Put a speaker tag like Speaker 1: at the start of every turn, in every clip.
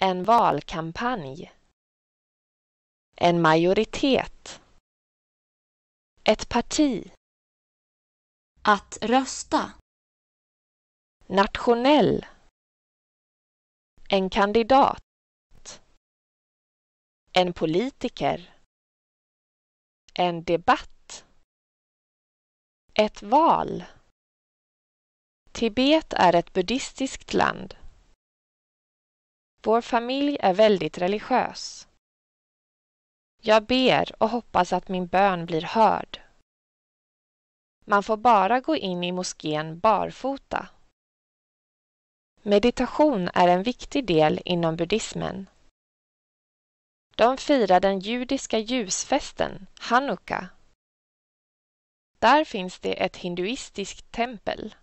Speaker 1: En valkampanj. En majoritet. Ett parti. Att rösta. Nationell. En kandidat. En politiker. En debatt.
Speaker 2: Ett val. Tibet är ett buddhistiskt land. Vår familj är väldigt religiös. Jag ber och hoppas att min bön blir hörd. Man får bara gå in i moskén barfota. Meditation är en viktig del inom buddhismen. De firar den judiska ljusfesten, Hanukka. Där finns det ett hinduistiskt tempel.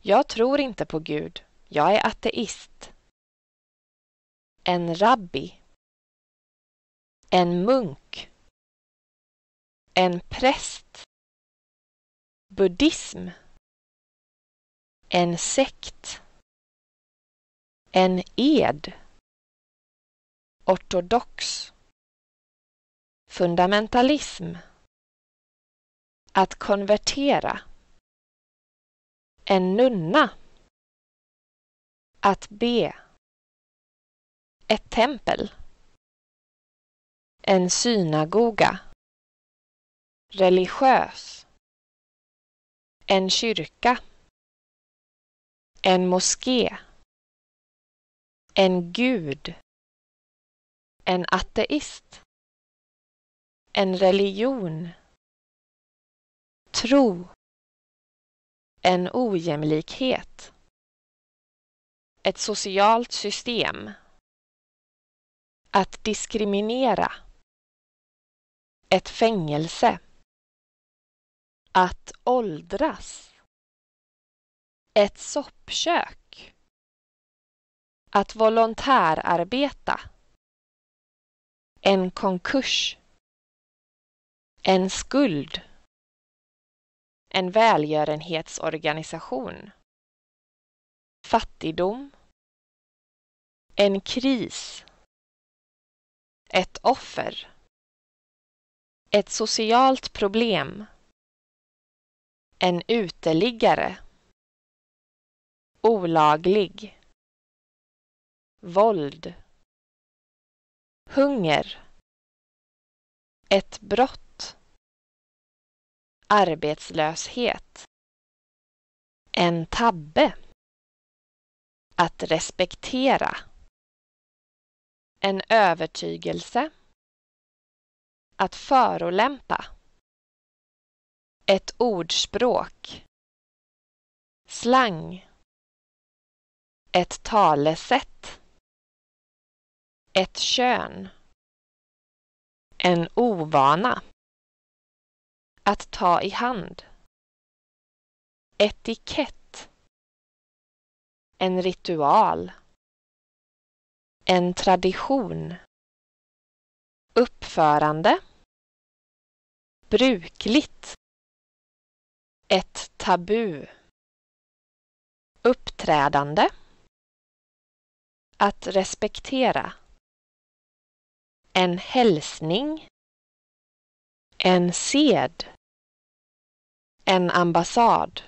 Speaker 2: Jag tror inte på Gud. Jag är ateist. En rabbi.
Speaker 1: En munk. En präst. Buddhism. En sekt. En ed. Ortodox. Fundamentalism. Att konvertera. En nunna. Att be ett tempel. En synagoga. Religiös. En kyrka. En moské. En gud. En ateist. En religion. Tro. En ojämlikhet. Ett socialt system. Att diskriminera. Ett fängelse. Att åldras. Ett soppkök. Att volontärarbeta. En konkurs. En skuld. En välgörenhetsorganisation. Fattigdom. En kris. Ett offer. Ett socialt problem. En uteliggare. Olaglig. Våld. Hunger. Ett brott. Arbetslöshet. En tabbe. Att respektera en övertygelse, att förolämpa, ett ordspråk, slang, ett talesätt, ett kön, en ovana, att ta i hand, etikett, en ritual, en tradition. Uppförande. Brukligt. Ett tabu. Uppträdande. Att respektera. En hälsning. En sed. En ambassad.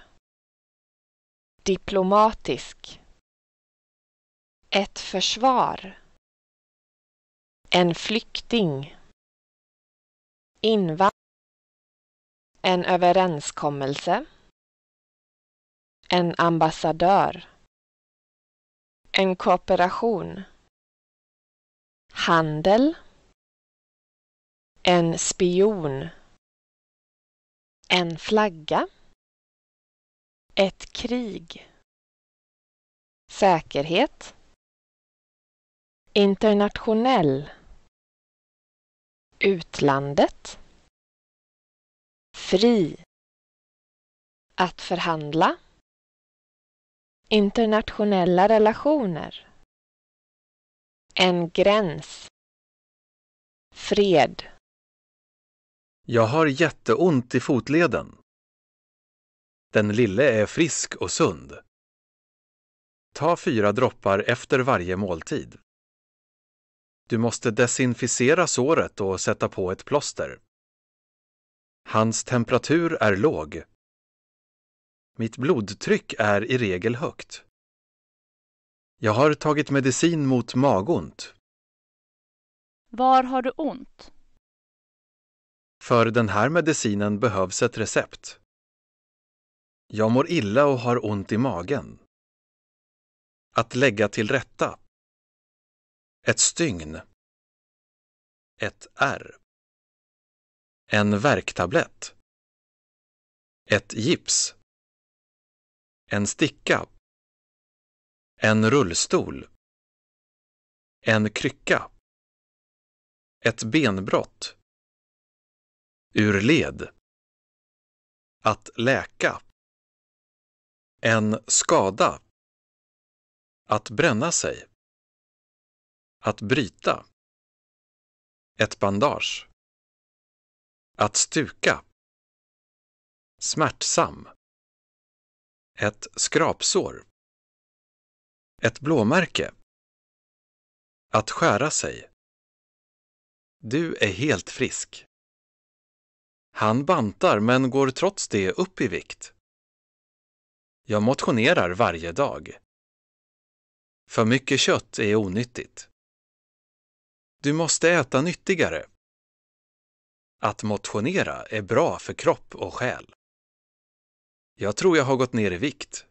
Speaker 1: Diplomatisk. Ett försvar. En flykting. Invand. En överenskommelse. En ambassadör. En kooperation. Handel. En spion. En flagga. Ett krig. Säkerhet internationell utlandet fri att förhandla internationella relationer en gräns fred
Speaker 3: Jag har jätteont i fotleden. Den lille är frisk och sund. Ta fyra droppar efter varje måltid. Du måste desinficera såret och sätta på ett plåster. Hans temperatur är låg. Mitt blodtryck är i regel högt. Jag har tagit medicin mot magont.
Speaker 4: Var har du ont?
Speaker 3: För den här medicinen behövs ett recept. Jag mår illa och har ont i magen. Att lägga till rätta. Ett stygn.
Speaker 1: Ett R. En värktablett. Ett gips. En sticka. En rullstol. En krycka. Ett benbrott. Ur led. Att läka. En skada. Att bränna sig. Att bryta. Ett bandage. Att stuka. Smärtsam. Ett skrapsår. Ett blåmärke. Att skära sig.
Speaker 3: Du är helt frisk. Han bantar men går trots det upp i vikt. Jag motionerar varje dag. För mycket kött är onyttigt. Du måste äta nyttigare. Att motionera är bra för kropp och själ. Jag tror jag har gått ner i vikt.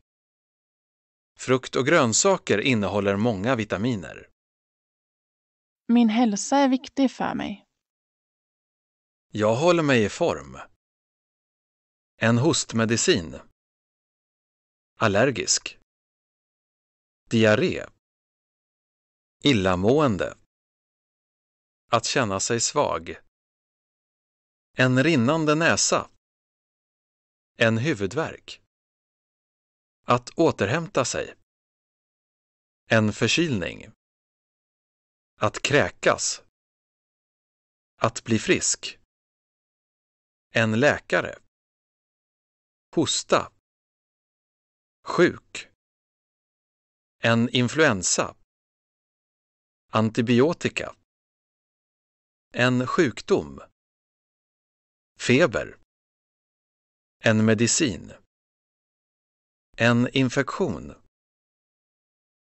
Speaker 3: Frukt och grönsaker innehåller många vitaminer.
Speaker 1: Min hälsa är viktig för mig.
Speaker 3: Jag håller mig i form.
Speaker 1: En hostmedicin. Allergisk. Diarré. Illamående. Att känna sig svag. En rinnande näsa. En huvudvärk. Att återhämta sig. En förkylning. Att kräkas. Att bli frisk. En läkare. Hosta. Sjuk. En influensa. Antibiotika. En sjukdom. Feber. En medicin. En infektion.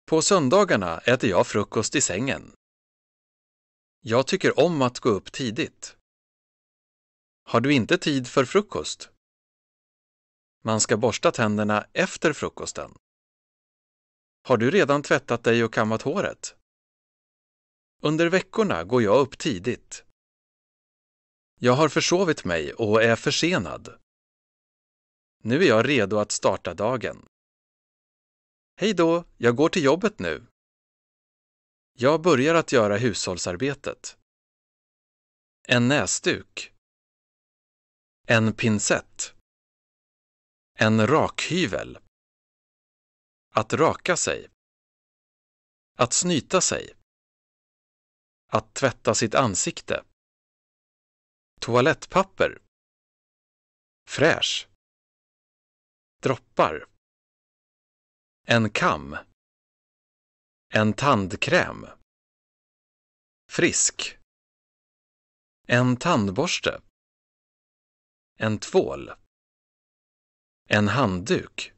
Speaker 3: På söndagarna äter jag frukost i sängen. Jag tycker om att gå upp tidigt. Har du inte tid för frukost? Man ska borsta tänderna efter frukosten. Har du redan tvättat dig och kammat håret? Under veckorna går jag upp tidigt. Jag har försovit mig och är försenad. Nu är jag redo att starta dagen. Hej då, jag går till jobbet nu. Jag börjar att göra hushållsarbetet. En näsduk. En
Speaker 1: pincett. En rakhyvel. Att raka sig. Att snyta sig. Att tvätta sitt ansikte. Toalettpapper. Fräsch. Droppar. En kam. En tandkräm. Frisk. En tandborste. En tvål. En handduk.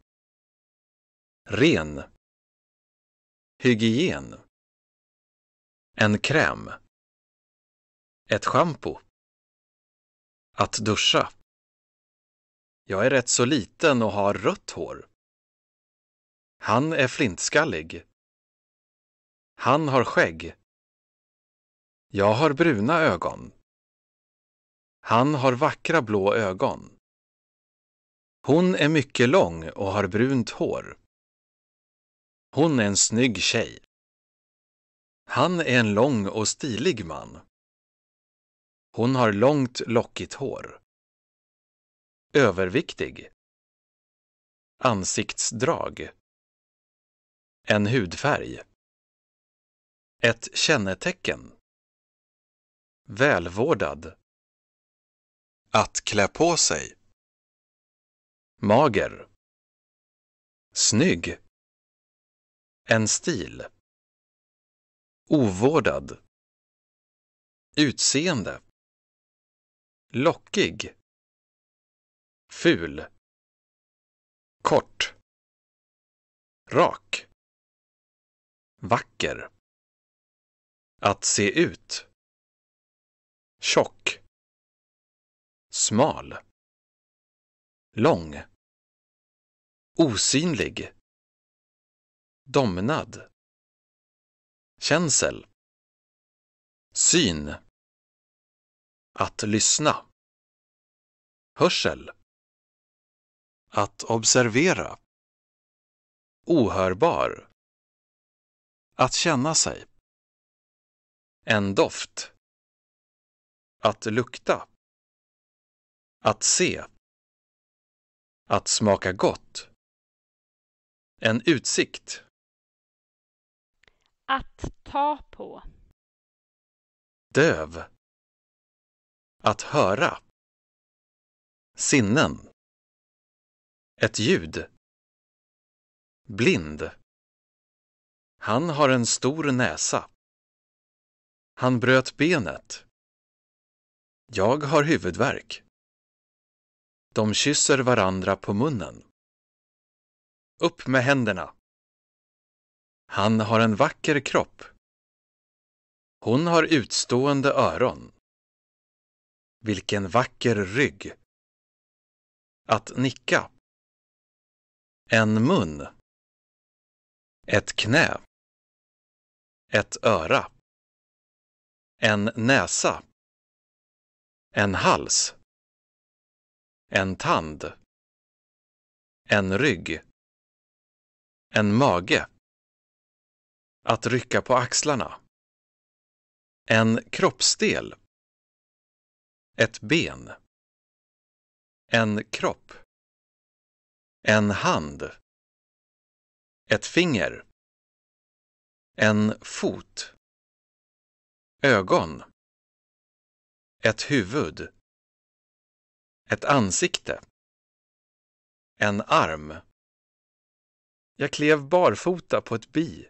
Speaker 1: Ren. Hygien. En kräm. Ett schampo. Att duscha. Jag är rätt så liten och har rött hår. Han är
Speaker 3: flintskallig. Han har skägg. Jag har bruna ögon. Han har vackra blå ögon. Hon är mycket lång och har brunt hår. Hon är en snygg tjej. Han är en lång och stilig man. Hon har långt lockigt hår.
Speaker 1: Överviktig. Ansiktsdrag. En hudfärg. Ett kännetecken. Välvårdad. Att klä på sig. Mager. Snygg. En stil. Ovårdad. Utseende. Lockig. Ful. Kort. Rak. Vacker. Att se ut. Tjock. Smal. Lång. Osynlig. Domnad känsel, syn, att lyssna, hörsel, att observera, ohörbar, att känna sig, en doft, att lukta, att se, att smaka gott, en utsikt, att ta på. Döv. Att höra. Sinnen. Ett ljud. Blind. Han har en stor näsa. Han bröt benet. Jag har huvudvärk.
Speaker 3: De kysser varandra på munnen. Upp med händerna! Han har en vacker kropp. Hon har utstående öron. Vilken vacker rygg.
Speaker 1: Att nicka. En mun. Ett knä. Ett öra. En näsa. En hals. En tand. En rygg. En mage. Att rycka på axlarna. En kroppsdel. Ett ben. En kropp. En hand. Ett finger. En fot. Ögon. Ett huvud. Ett ansikte.
Speaker 3: En arm. Jag klev barfota på ett bi.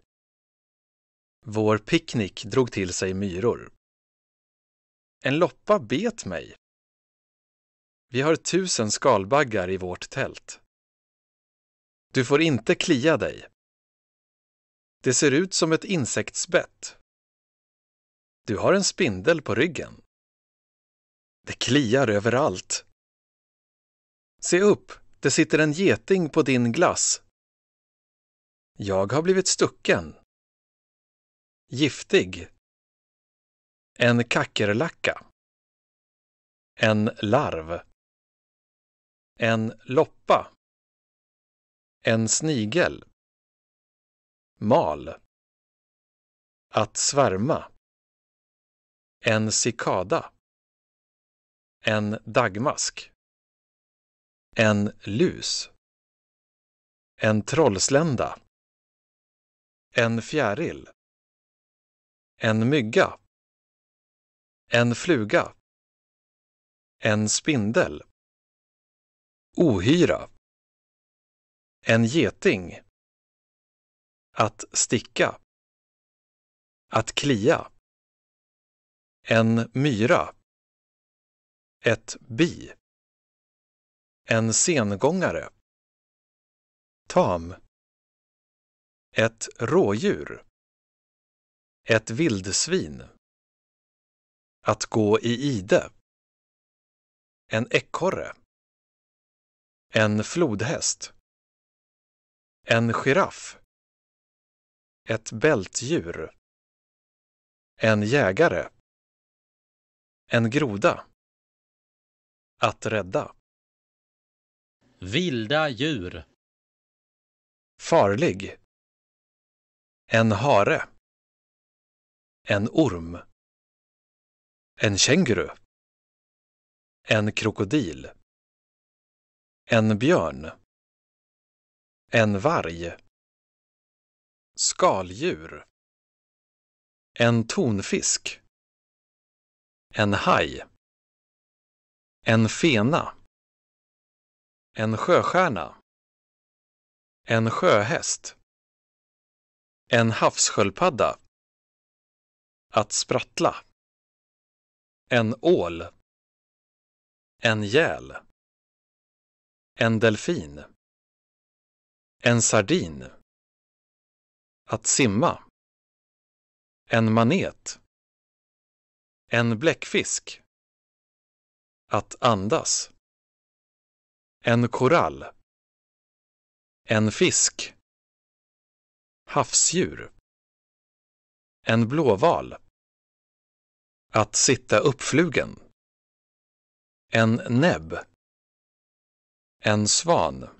Speaker 3: Vår picknick drog till sig myror. En loppa bet mig. Vi har tusen skalbaggar i vårt tält. Du får inte klia dig. Det ser ut som ett insektsbett. Du har en spindel på ryggen. Det kliar överallt. Se upp, det sitter en geting på din glass. Jag har blivit stucken. Giftig.
Speaker 1: En kackerlacka. En larv. En loppa. En snigel. Mal. Att svärma. En cikada. En dagmask. En lus. En trollslända. En fjäril. En mygga. En fluga. En spindel. Ohyra. En geting. Att sticka. Att klia. En myra. Ett bi. En sengångare. Tam. Ett rådjur. Ett vildsvin. Att gå i ide. En ekorre. En flodhäst. En giraff. Ett bältdjur. En jägare. En groda. Att rädda. Vilda djur. Farlig. En hare. En orm. En känguru. En krokodil. En björn. En varg. Skaldjur. En tonfisk. En haj. En fena. En sjöstjärna. En sjöhäst. En havssköldpadda. Att sprattla. En ål. En gäl. En delfin. En sardin. Att simma. En manet. En bläckfisk. Att andas. En korall. En fisk. Havsdjur. En blåval. Att sitta uppflugen. En näbb. En svan.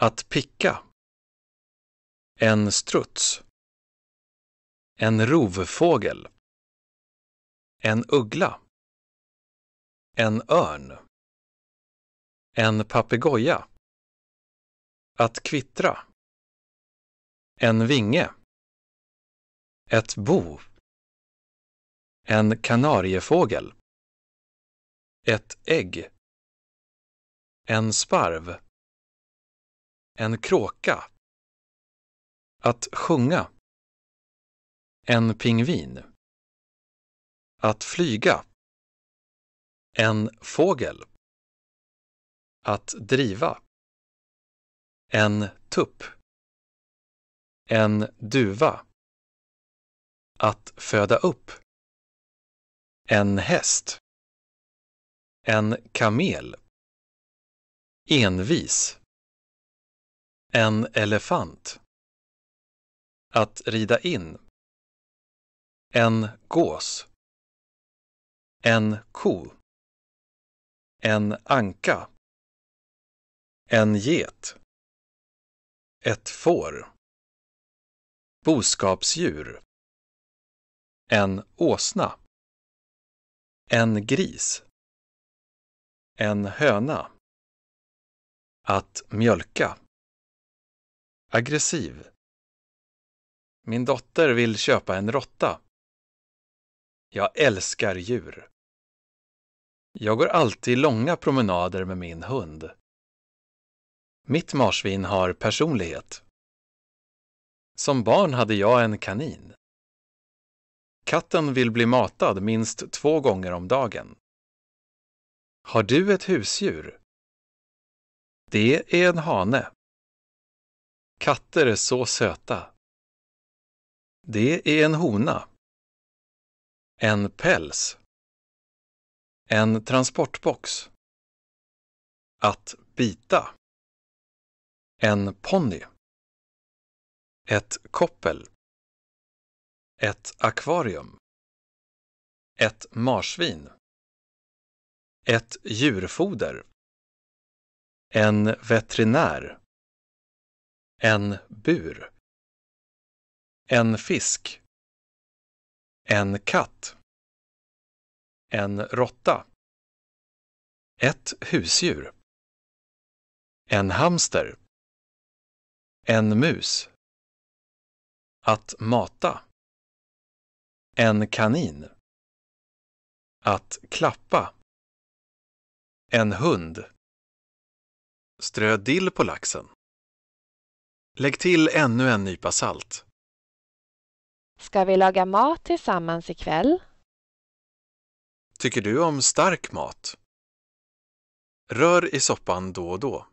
Speaker 1: Att picka. En struts. En rovfågel. En uggla. En örn. En papegoja. Att kvittra. En vinge. Ett bo. En kanariefågel. Ett ägg. En sparv. En kråka. Att sjunga. En pingvin. Att flyga. En fågel. Att driva. En tupp. En duva. Att föda upp. En häst. En kamel. Envis. En elefant. Att rida in. En gås. En ko. En anka. En get. Ett får. Boskapsdjur. En åsna. En gris. En höna. Att mjölka. Aggressiv.
Speaker 3: Min dotter vill köpa en råtta. Jag älskar djur. Jag går alltid långa promenader med min hund. Mitt marsvin har personlighet. Som barn hade jag en kanin. Katten vill bli matad minst två gånger om dagen. Har du ett husdjur? Det är en hane. Katter är så
Speaker 1: söta. Det är en hona. En päls. En transportbox. Att bita. En ponny. Ett koppel. Ett akvarium. Ett marsvin. Ett djurfoder. En veterinär. En bur. En fisk. En katt. En råtta. Ett husdjur. En hamster. En mus. Att mata. En kanin. Att klappa. En hund.
Speaker 3: Strö dill på laxen. Lägg till ännu en nypa salt.
Speaker 2: Ska vi laga mat tillsammans ikväll?
Speaker 3: Tycker du om stark mat? Rör i soppan då och då.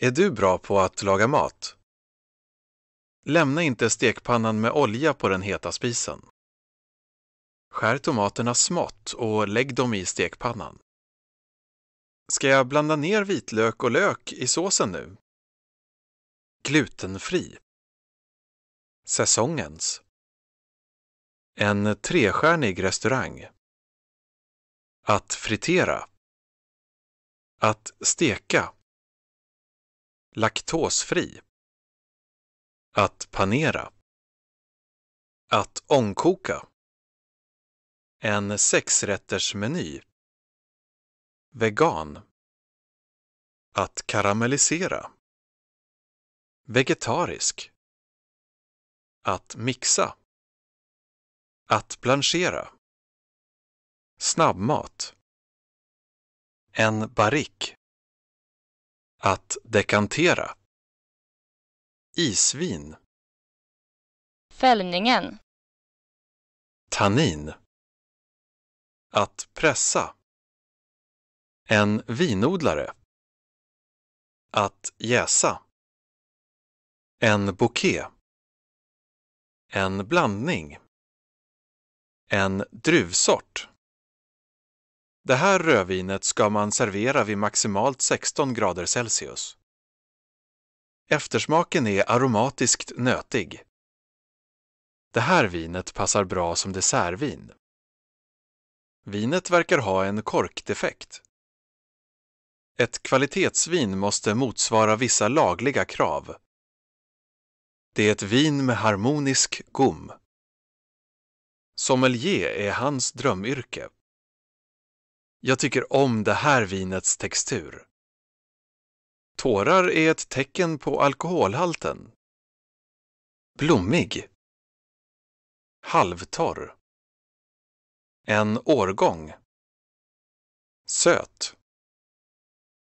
Speaker 3: Är du bra på att laga mat? Lämna inte stekpannan med olja på den heta spisen. Skär tomaterna smått och lägg dem i stekpannan. Ska jag blanda ner vitlök och lök i såsen nu? Glutenfri. Säsongens. En
Speaker 1: trestjärnig restaurang. Att fritera. Att steka. Laktosfri. Att panera. Att ångkoka. En sexrättersmeny. Vegan. Att karamellisera. Vegetarisk. Att mixa. Att blanchera. Snabbmat. En barrick. Att dekantera. Isvin. Fällningen. Tannin. Att pressa. En vinodlare. Att jäsa.
Speaker 3: En bouquet. En blandning. En druvsort. Det här rödvinet ska man servera vid maximalt 16 grader Celsius. Eftersmaken är aromatiskt nötig. Det här vinet passar bra som dessertvin. Vinet verkar ha en korkdefekt. Ett kvalitetsvin måste motsvara vissa lagliga krav. Det är ett vin med harmonisk gom. Sommelier är hans drömyrke. Jag tycker om det här vinets textur. Tårar är ett tecken på alkoholhalten.
Speaker 1: Blommig. Halvtorr. En årgång. Söt.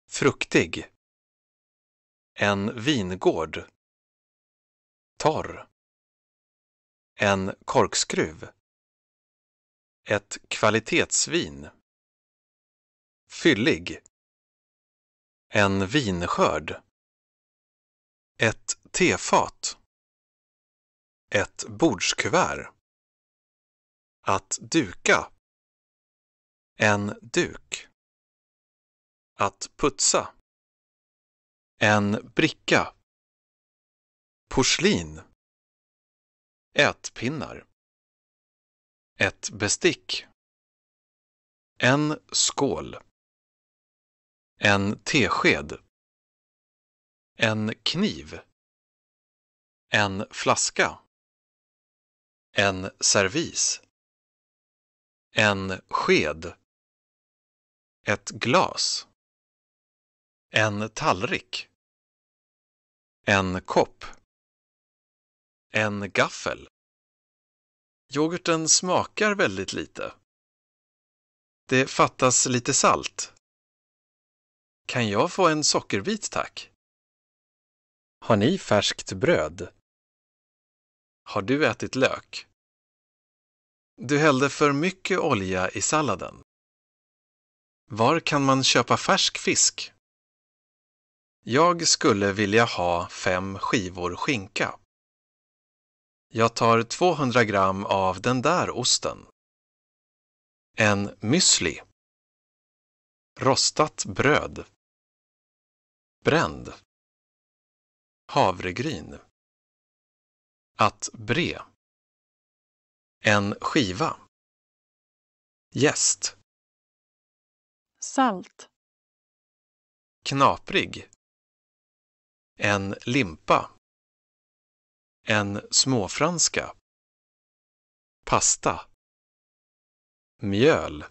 Speaker 1: Fruktig. En vingård. Torr. En korkskruv. Ett kvalitetsvin. Fyllig. En vinskörd. Ett tefat. Ett bordskuvert. Att duka. En duk. Att putsa. En bricka. Porslin. Ätpinnar. Ett bestick. En skål. En tesked. En kniv. En flaska. En servis. En sked. Ett glas. En tallrik. En kopp. En gaffel. Yoghurten smakar
Speaker 3: väldigt lite. Det fattas lite salt. Kan jag få en sockerbit tack? Har ni färskt bröd? Har du ätit lök? Du hällde för mycket olja i salladen. Var kan man köpa färsk fisk? Jag skulle vilja ha fem skivor skinka. Jag tar 200 gram av den där osten. En müsli. Rostat
Speaker 1: bröd. Bränd. Havregryn. Att bre. En skiva. Gäst. Salt. Knaprig. En limpa. En småfranska. Pasta. Mjöl.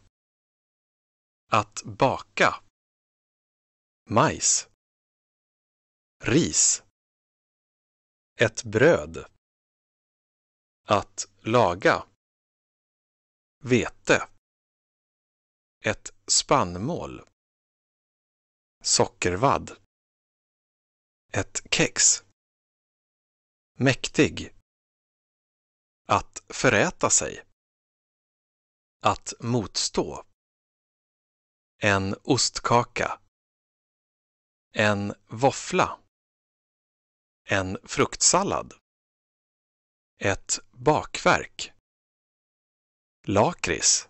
Speaker 1: Att baka. Majs. Ris. Ett bröd. Att laga. Vete. Ett spannmål. Sockervadd. Ett kex. Mäktig. Att föräta sig. Att motstå en ostkaka, en våffla, en fruktsallad, ett bakverk, lakrits,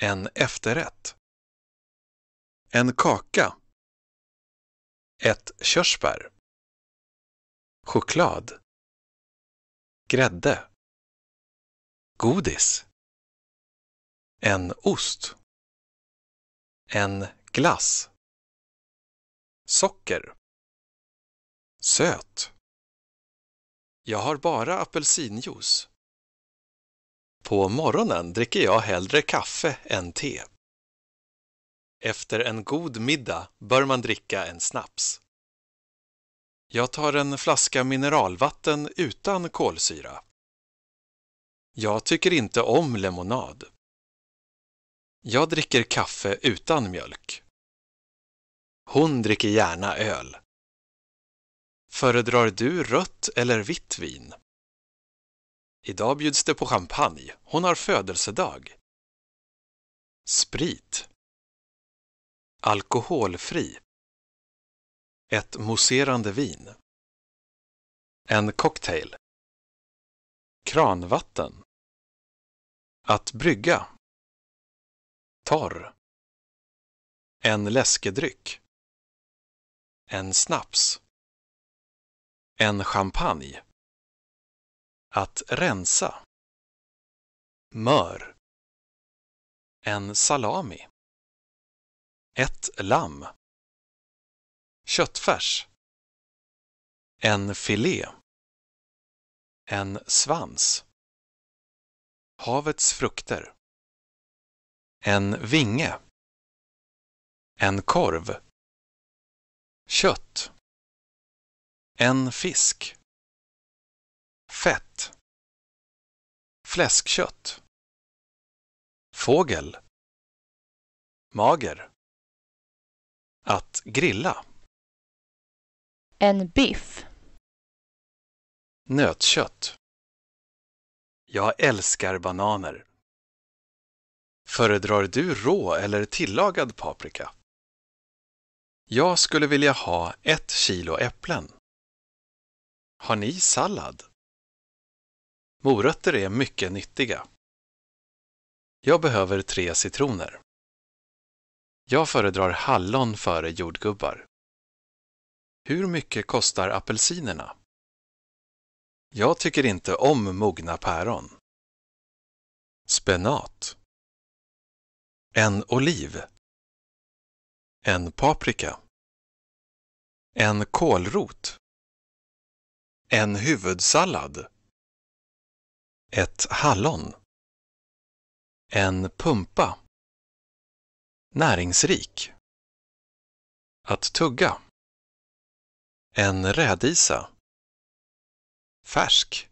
Speaker 1: en efterrätt, en kaka, ett körsbär, choklad, grädde, godis, en ost. En glass. Socker. Söt.
Speaker 3: Jag har bara apelsinjuice. På morgonen dricker jag hellre kaffe än te. Efter en god middag bör man dricka en snaps. Jag tar en flaska mineralvatten utan kolsyra. Jag tycker inte om lemonad. Jag dricker kaffe utan mjölk. Hon dricker gärna öl. Föredrar du rött eller vitt vin? Idag bjuds det på champagne. Hon har födelsedag. Sprit.
Speaker 1: Alkoholfri. Ett mousserande vin. En cocktail. Kranvatten. Att brygga. Torr. En läskedryck. En snaps. En champagne. Att rensa. Mör. En salami. Ett lamm. Köttfärs. En filé. En svans. Havets frukter. En vinge. En korv. Kött. En fisk. Fett. Fläskkött. Fågel. Mager. Att grilla. En biff.
Speaker 3: Nötkött. Jag älskar bananer. Föredrar du rå eller tillagad paprika? Jag skulle vilja ha ett kilo äpplen. Har ni sallad? Morötter är mycket nyttiga. Jag behöver tre citroner. Jag föredrar hallon före jordgubbar. Hur mycket kostar apelsinerna? Jag tycker inte om mogna päron.
Speaker 1: Spenat en oliv. En paprika. En kålrot. En huvudsallad. Ett hallon. En pumpa. Näringsrik. Att tugga. En rädisa. Färsk.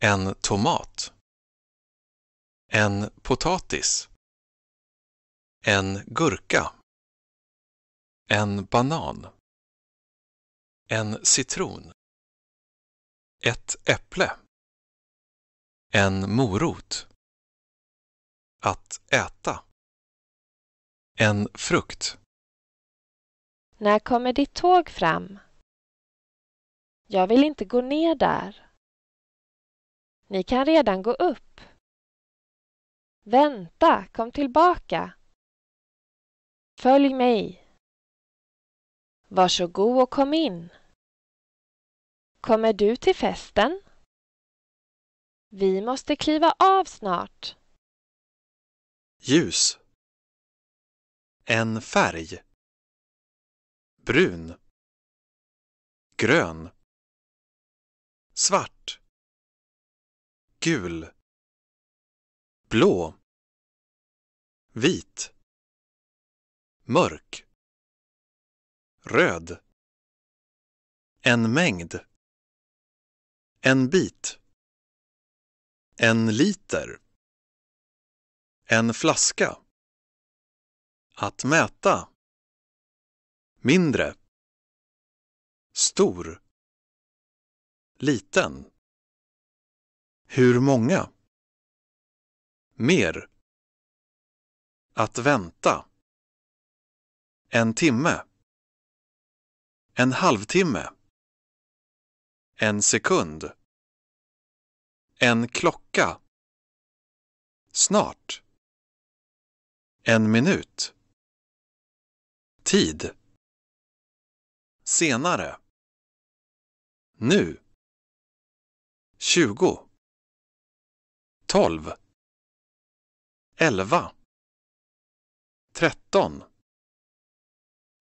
Speaker 1: En tomat. En potatis. En gurka. En banan. En citron. Ett äpple. En morot. Att äta. En frukt. När kommer ditt tåg fram? Jag vill inte gå ner där. Ni kan redan gå upp. Vänta, kom tillbaka. Följ mig. Varsågod och kom in. Kommer du till festen? Vi måste kliva av snart. Ljus. En färg. Brun. Grön. Svart. Gul. Blå. Vit mörk röd en mängd en bit en liter en flaska att mäta mindre stor liten hur många mer att vänta en timme. En halvtimme. En sekund. En klocka. Snart. En minut. Tid. Senare. Nu. Tjugo. Tolv. Elva. Tretton.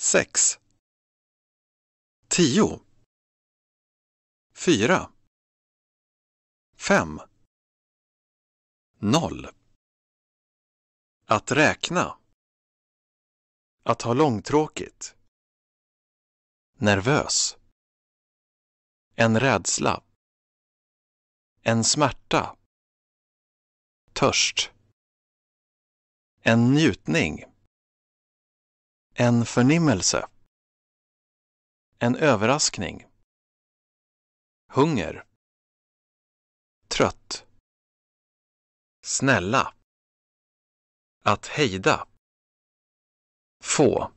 Speaker 1: 6 10 4 5 0 Att räkna. Att ha långtråkigt. Nervös. En rädsla. En smärta. Törst. En njutning. En förnimmelse. En överraskning. Hunger. Trött. Snälla. Att hejda. Få.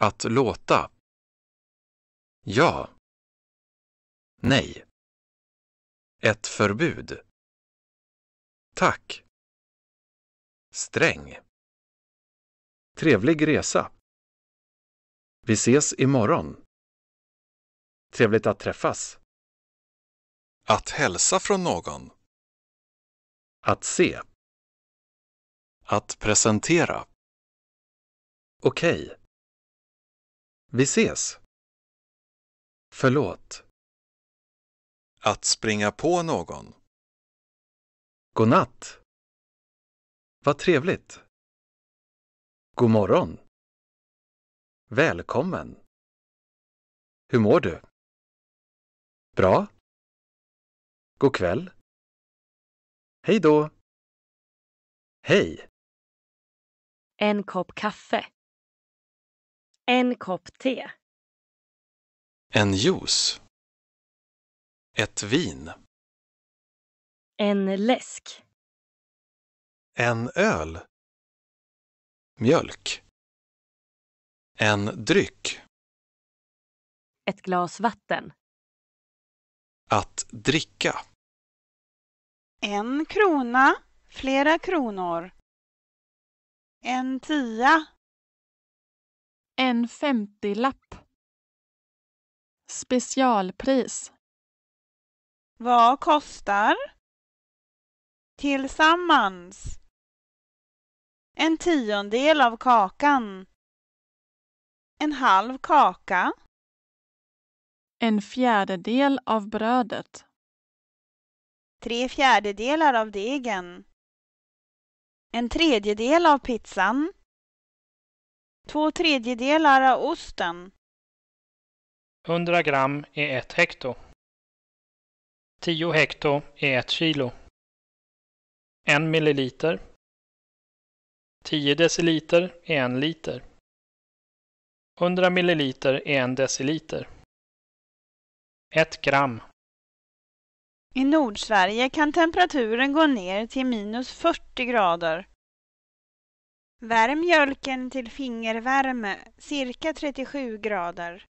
Speaker 1: Att låta. Ja. Nej. Ett förbud. Tack. Sträng. Trevlig resa! Vi ses imorgon! Trevligt att träffas! Att hälsa från någon. Att se. Att presentera. Okej. Vi ses. Förlåt. Att springa på någon. God natt! Vad trevligt. God morgon! Välkommen! Hur mår du? Bra. God kväll. Hej då! Hej! En kopp kaffe. En kopp te. En juice. Ett vin. En läsk. En öl mjölk. En dryck. Ett glas vatten. Att dricka.
Speaker 5: En krona, flera kronor. En tia. En femtilapp.
Speaker 1: Specialpris.
Speaker 5: Vad kostar? Tillsammans. En tiondel av kakan. En halv kaka. En fjärdedel av brödet. Tre fjärdedelar av degen. En tredjedel av pizzan. Två tredjedelar av osten.
Speaker 1: 100 gram är ett hekto. 10 hekto är ett kilo. En milliliter 10 deciliter är en liter. 100 milliliter är en deciliter. 1 gram.
Speaker 5: I Nordsverige kan temperaturen gå ner till minus 40 grader. Värm mjölken till fingervärme, cirka 37 grader.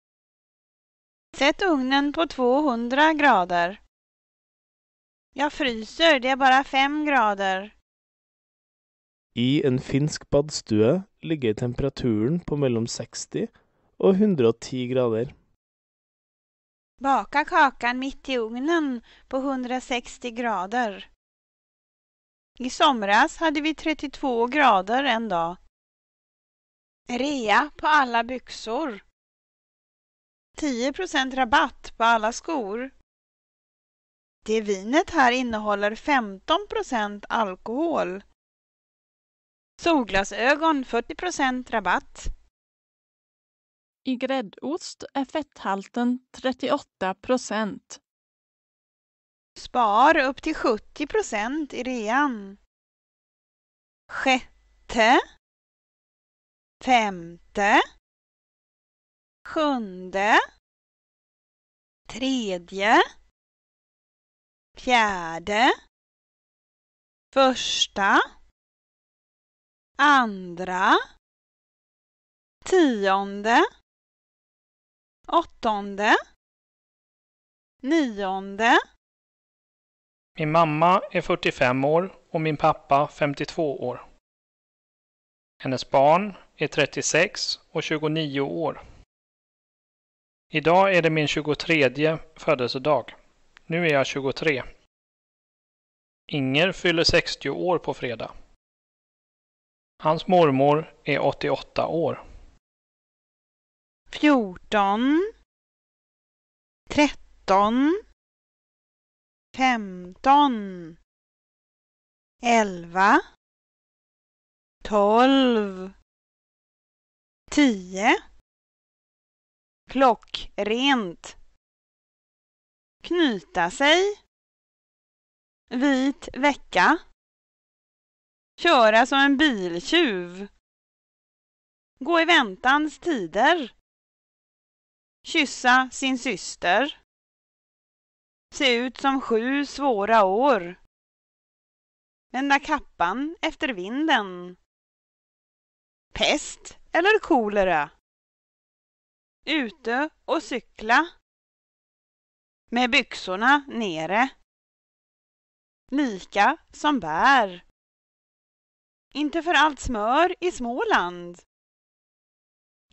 Speaker 5: Sätt ugnen på 200 grader. Jag fryser, det är bara 5 grader.
Speaker 2: I en finsk badstue ligger temperaturen på mellom 60 och 110 grader.
Speaker 5: Baka kakan mitt i ugnen på 160 grader. I somras hade vi 32 grader en dag. Rea på alla byxor. 10 rabatt på alla skor. Det vinet här innehåller 15 alkohol. Solglasögon 40 rabatt. I gräddost är fetthalten 38 Spar upp till 70 i rean. Sjätte.
Speaker 1: Femte. Sjunde.
Speaker 5: Tredje. Fjärde. Första andra, tionde, åttonde, nionde.
Speaker 1: Min mamma är 45
Speaker 4: år och min pappa 52 år. Hennes barn är 36 och 29 år. Idag är det min 23 födelsedag. Nu är jag 23. Inger fyller 60 år på fredag.
Speaker 3: Hans mormor är 88
Speaker 1: år. 14 tretton, femton, elva, tolv, tio. Klockrent. Knyta sig. Vit vecka.
Speaker 5: Köra som en biltjuv. Gå i väntans tider. Kyssa sin syster. Se ut som sju svåra år. Vända kappan efter vinden. Pest eller kolera. Ute och cykla. Med byxorna nere. Lika som bär inte för allt smör i Småland.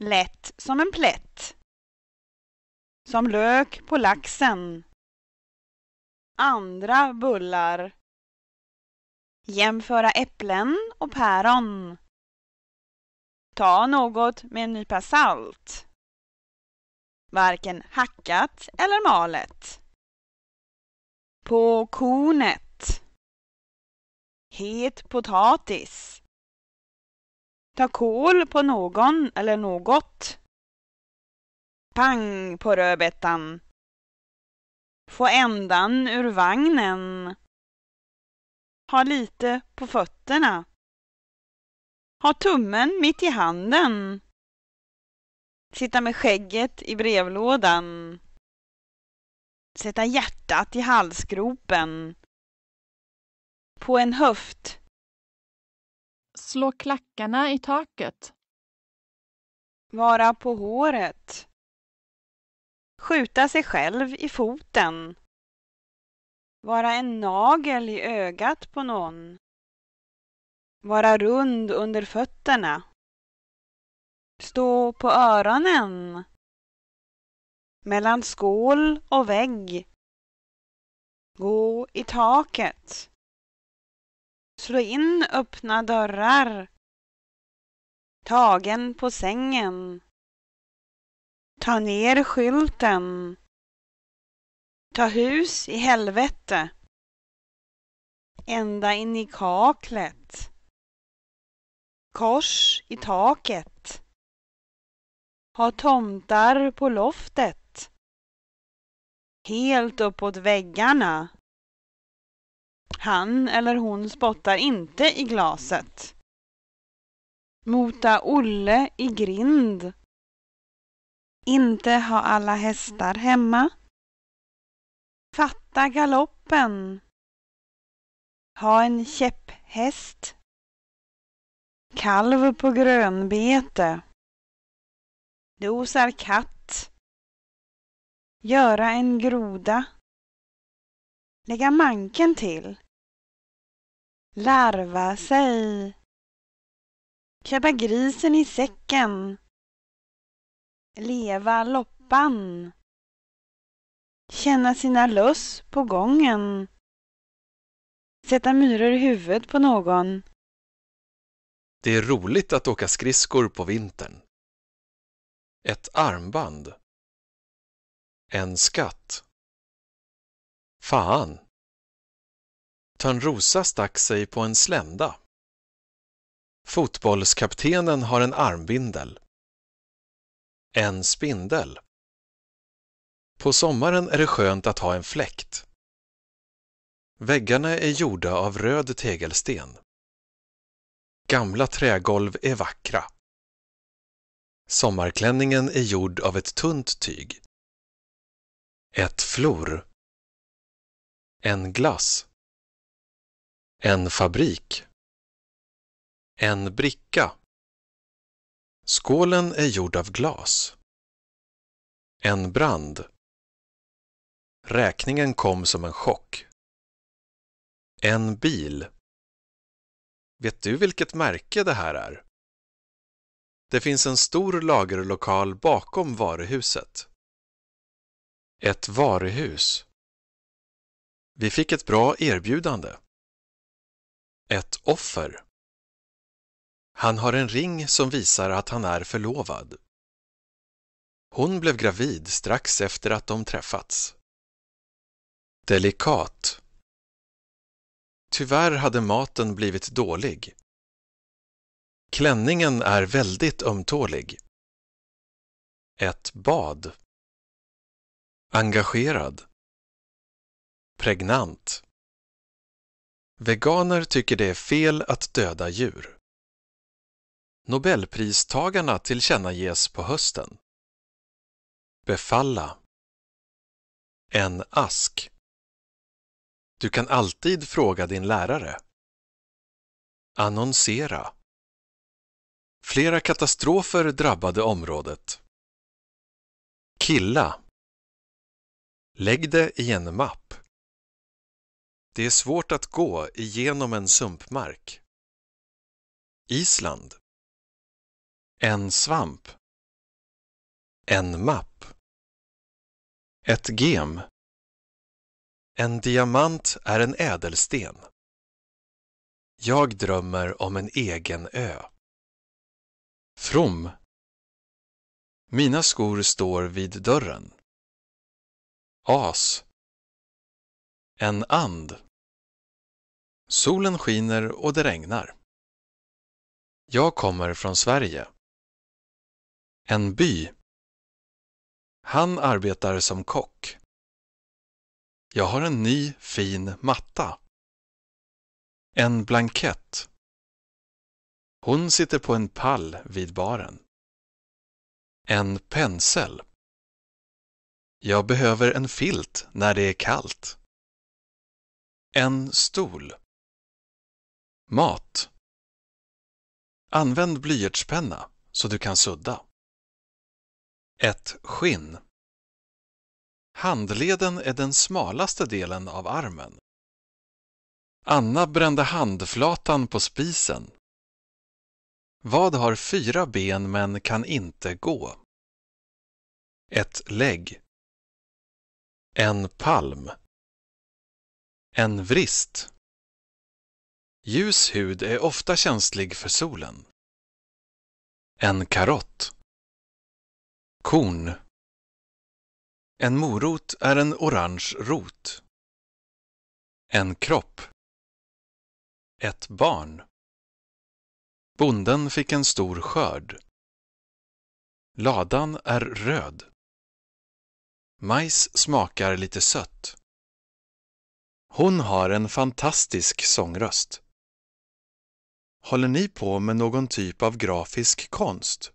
Speaker 5: Lätt som en plätt. Som lök på laxen. Andra bullar. Jämföra äpplen och päron. Ta något med en nypa salt. Varken hackat eller malet. På kornet het potatis. Ta kål på någon eller något. Pang på rödbetan. Få ändan ur vagnen. Ha lite på fötterna. Ha tummen mitt i handen. Sitta med skägget i brevlådan. Sätta hjärtat i halsgropen på en höft. Slå klackarna i taket. Vara på håret. Skjuta sig själv i foten. Vara en nagel i ögat på någon. Vara rund under fötterna. Stå på öronen. Mellan skål och vägg. Gå i taket. Slå in öppna dörrar. Tagen på sängen. Ta ner skylten. Ta hus i helvete. Ända in i kaklet. Kors i taket. Ha tomtar på loftet. Helt uppåt väggarna. Han eller hon spottar inte i glaset. Mota Olle i grind. Inte ha alla hästar hemma. Fatta galoppen. Ha en käpphäst. Kalv på grönbete. Dosar katt. Göra en groda. Lägga manken till. Larva sig. Köpa grisen i säcken. Leva loppan. Känna sina löss på gången. Sätta myror i huvudet på någon.
Speaker 3: Det är roligt att åka skridskor på vintern. Ett armband. En skatt. Fan! Törnrosa stack sig på en slända. Fotbollskaptenen har en armbindel. En spindel. På sommaren är det skönt att ha en fläkt. Väggarna är gjorda av röd tegelsten. Gamla trägolv är vackra. Sommarklänningen är gjord av ett tunt tyg.
Speaker 1: Ett flor. En glass. En fabrik. En bricka.
Speaker 3: Skålen är gjord av glas. En brand. Räkningen kom som en chock. En bil. Vet du vilket märke det här är? Det finns en stor lagerlokal bakom varuhuset. Ett varuhus. Vi fick ett bra erbjudande. Ett offer. Han har en ring som visar att han är förlovad. Hon blev gravid strax efter att de träffats. Delikat. Tyvärr hade maten blivit dålig. Klänningen är väldigt ömtålig. Ett bad. Engagerad. Pregnant. Veganer tycker det är fel att döda djur. Nobelpristagarna tillkännages på hösten. Befalla. En ask. Du kan alltid fråga din lärare.
Speaker 1: Annonsera. Flera katastrofer
Speaker 3: drabbade området. Killa. Lägg det i en mapp. Det är svårt att gå igenom en sumpmark. Island En
Speaker 1: svamp En mapp Ett
Speaker 3: gem En diamant är en ädelsten. Jag drömmer om en egen ö. From Mina skor står vid dörren.
Speaker 1: As en and. Solen
Speaker 3: skiner och det regnar. Jag kommer från Sverige. En by. Han arbetar som kock. Jag har en ny fin matta. En blankett. Hon sitter på en pall vid baren. En pensel. Jag behöver en
Speaker 1: filt när det är kallt. En stol. Mat. Använd blyertspenna så du
Speaker 3: kan sudda. Ett skinn. Handleden är den smalaste delen av armen. Anna brände handflatan på spisen. Vad har fyra ben men kan inte gå? Ett lägg.
Speaker 1: En palm. En vrist. Ljus hud är ofta känslig för solen. En karott. Korn. En morot är en orange rot. En kropp. Ett barn. Bonden fick en stor skörd.
Speaker 3: Ladan är röd. Majs smakar lite sött. Hon har en fantastisk sångröst. Håller ni på med någon typ av grafisk konst?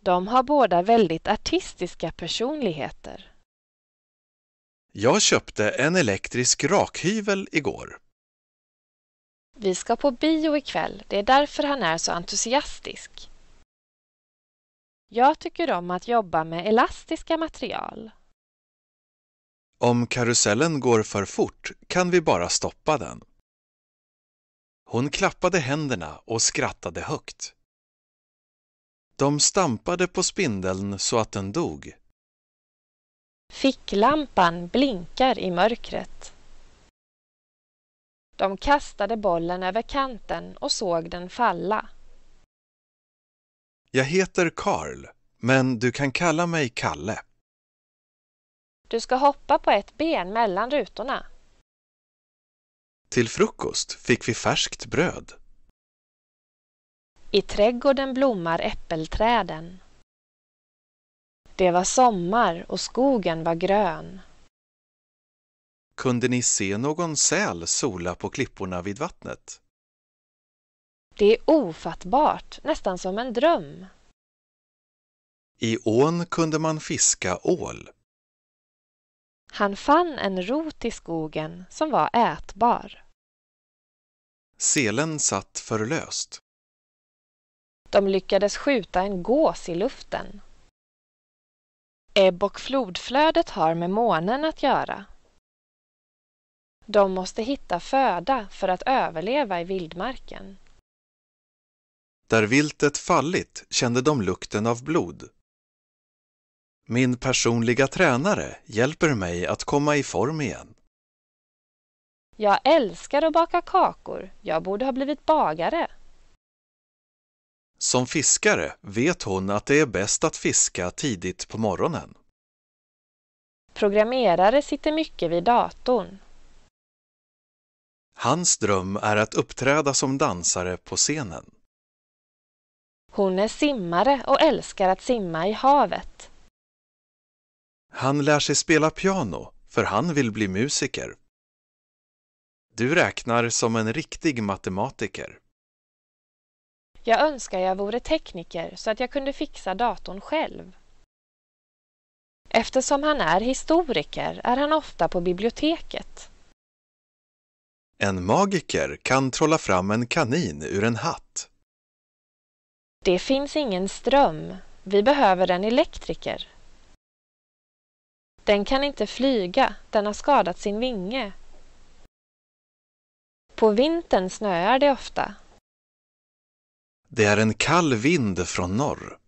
Speaker 2: De har båda väldigt artistiska personligheter.
Speaker 3: Jag köpte en elektrisk rakhyvel igår.
Speaker 2: Vi ska på bio ikväll. Det är därför han är så entusiastisk. Jag tycker om att jobba med elastiska material.
Speaker 3: Om karusellen går för fort kan vi bara stoppa den. Hon klappade händerna och skrattade högt. De stampade på spindeln så att den dog.
Speaker 2: Ficklampan blinkar i mörkret. De kastade bollen över kanten och såg den falla.
Speaker 3: Jag heter Karl, men du kan kalla mig Kalle.
Speaker 2: Du ska hoppa på ett ben mellan rutorna.
Speaker 3: Till frukost fick vi färskt bröd.
Speaker 2: I trädgården blommar äppelträden. Det var sommar och skogen var grön.
Speaker 3: Kunde ni se någon säl sola på klipporna vid vattnet?
Speaker 2: Det är ofattbart, nästan som en dröm.
Speaker 3: I ån kunde man fiska ål.
Speaker 2: Han fann en rot i skogen som var ätbar.
Speaker 3: Selen satt förlöst.
Speaker 2: De lyckades skjuta en gås i luften. Ebb och flodflödet har med månen att göra. De måste hitta föda för att överleva i vildmarken.
Speaker 3: Där viltet fallit kände de lukten av blod. Min personliga tränare hjälper mig att komma i form igen.
Speaker 2: Jag älskar att baka kakor. Jag borde ha blivit bagare.
Speaker 3: Som fiskare vet hon att det är bäst att fiska tidigt på morgonen.
Speaker 2: Programmerare sitter mycket vid datorn.
Speaker 3: Hans dröm är att uppträda som dansare på scenen.
Speaker 2: Hon är simmare och älskar att simma i havet.
Speaker 3: Han lär sig spela piano, för han vill bli musiker. Du räknar som en riktig matematiker.
Speaker 2: Jag önskar jag vore tekniker så att jag kunde fixa datorn själv. Eftersom han är historiker är han ofta på biblioteket.
Speaker 3: En magiker kan trolla fram en kanin ur en hatt.
Speaker 2: Det finns ingen ström. Vi behöver en elektriker. Den kan inte flyga, den har skadat sin vinge. På vintern snöar det ofta.
Speaker 3: Det är en kall vind från norr.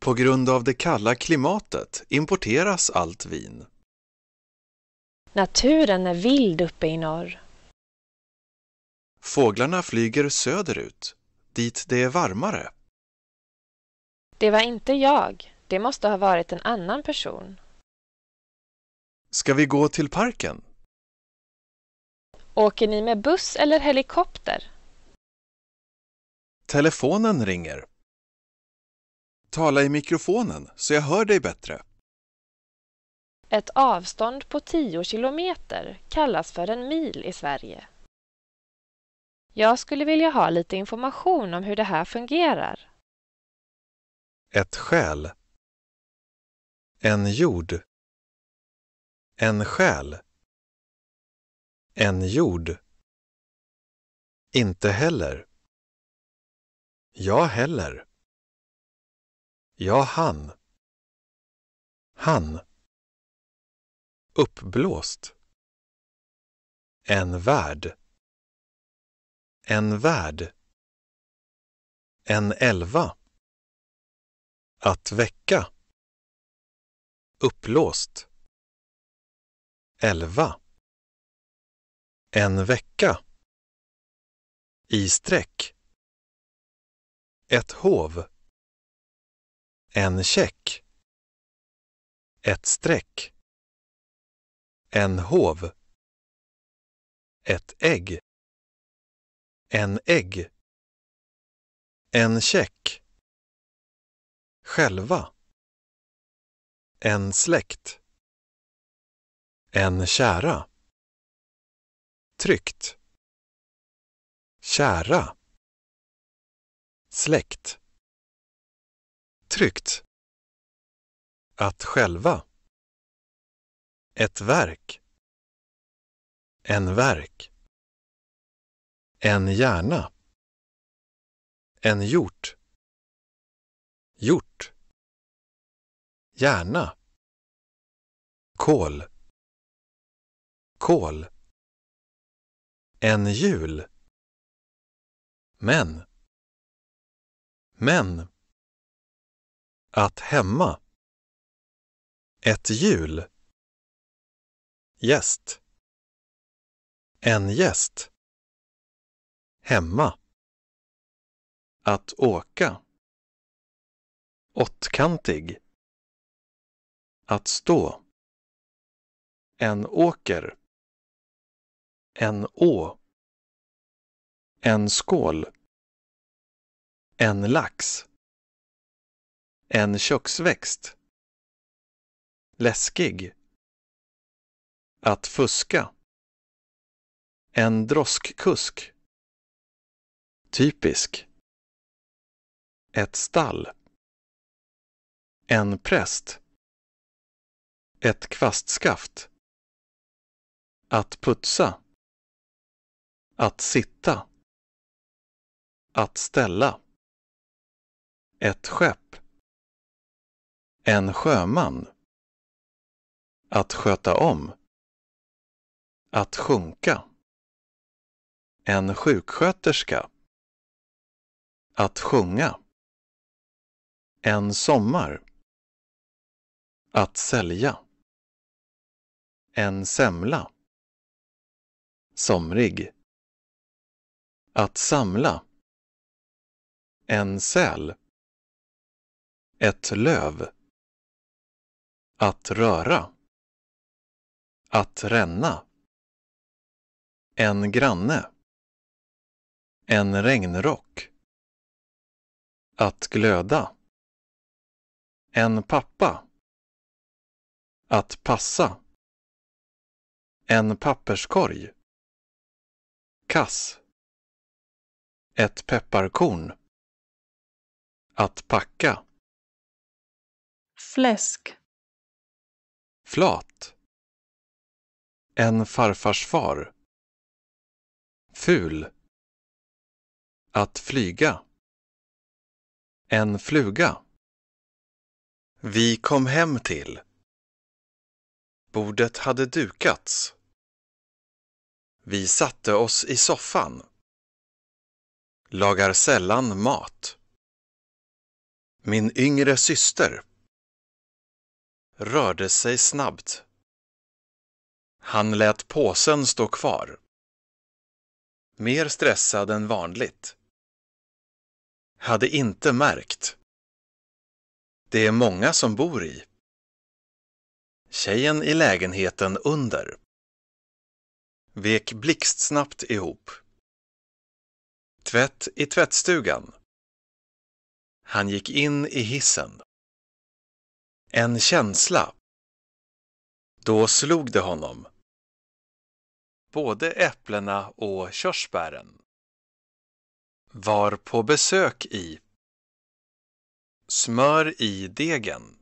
Speaker 3: På grund av det kalla klimatet importeras allt vin.
Speaker 2: Naturen är vild uppe i norr.
Speaker 3: Fåglarna flyger söderut, dit det är varmare.
Speaker 2: Det var inte jag. Det måste ha varit en annan person.
Speaker 3: Ska vi gå till parken?
Speaker 4: Åker ni med buss eller helikopter?
Speaker 3: Telefonen ringer. Tala i mikrofonen så jag hör dig bättre.
Speaker 2: Ett avstånd på 10 kilometer kallas för en mil i Sverige. Jag skulle vilja ha lite information om hur det här fungerar.
Speaker 1: Ett skäl en jord. En själ. En jord. Inte heller. Jag heller. Jag han. Han. Uppblåst. En värld. En värld. En elva. Att väcka. Upplåst. 11. En vecka. I sträck Ett hov. En check. Ett streck. En hov. Ett ägg. En ägg. En check. Själva. En släkt. En kära. Tryggt. Kära. Släkt. Tryggt. Att själva. Ett verk. En verk. En hjärna. En hjort. Hjort. Gärna. Kol. Kol. En jul. Men. Men. Att hemma Ett hjul. Gäst. En gäst. Hemma. Att åka. Åttkantig. Att stå. En åker. En å. En skål. En lax. En köksväxt. Läskig. Att fuska. En droskkusk. Typisk. Ett stall. En präst. Ett kvastskaft. Att putsa. Att sitta. Att ställa. Ett skepp. En sjöman. Att sköta om. Att sjunka. En sjuksköterska. Att sjunga. En sommar. Att sälja. En semla. Somrig. Att samla. En säl. Ett löv. Att röra. Att ränna. En granne. En regnrock. Att glöda. En pappa. Att passa. En papperskorg. Kass. Ett pepparkorn. Att packa. Fläsk. Flat. En farfars far. Ful. Att flyga. En fluga. Vi kom hem till.
Speaker 3: Bordet hade dukats. Vi satte oss i soffan. Lagar sällan mat. Min yngre syster. Rörde sig snabbt. Han lät påsen stå kvar. Mer stressad än vanligt. Hade inte märkt. Det är många som bor i. Tjejen i lägenheten under. Vek blixtsnabbt ihop. Tvätt i tvättstugan. Han gick in i hissen. En känsla. Då slog det honom. Både äpplena och körsbären. Var på besök i. Smör i degen.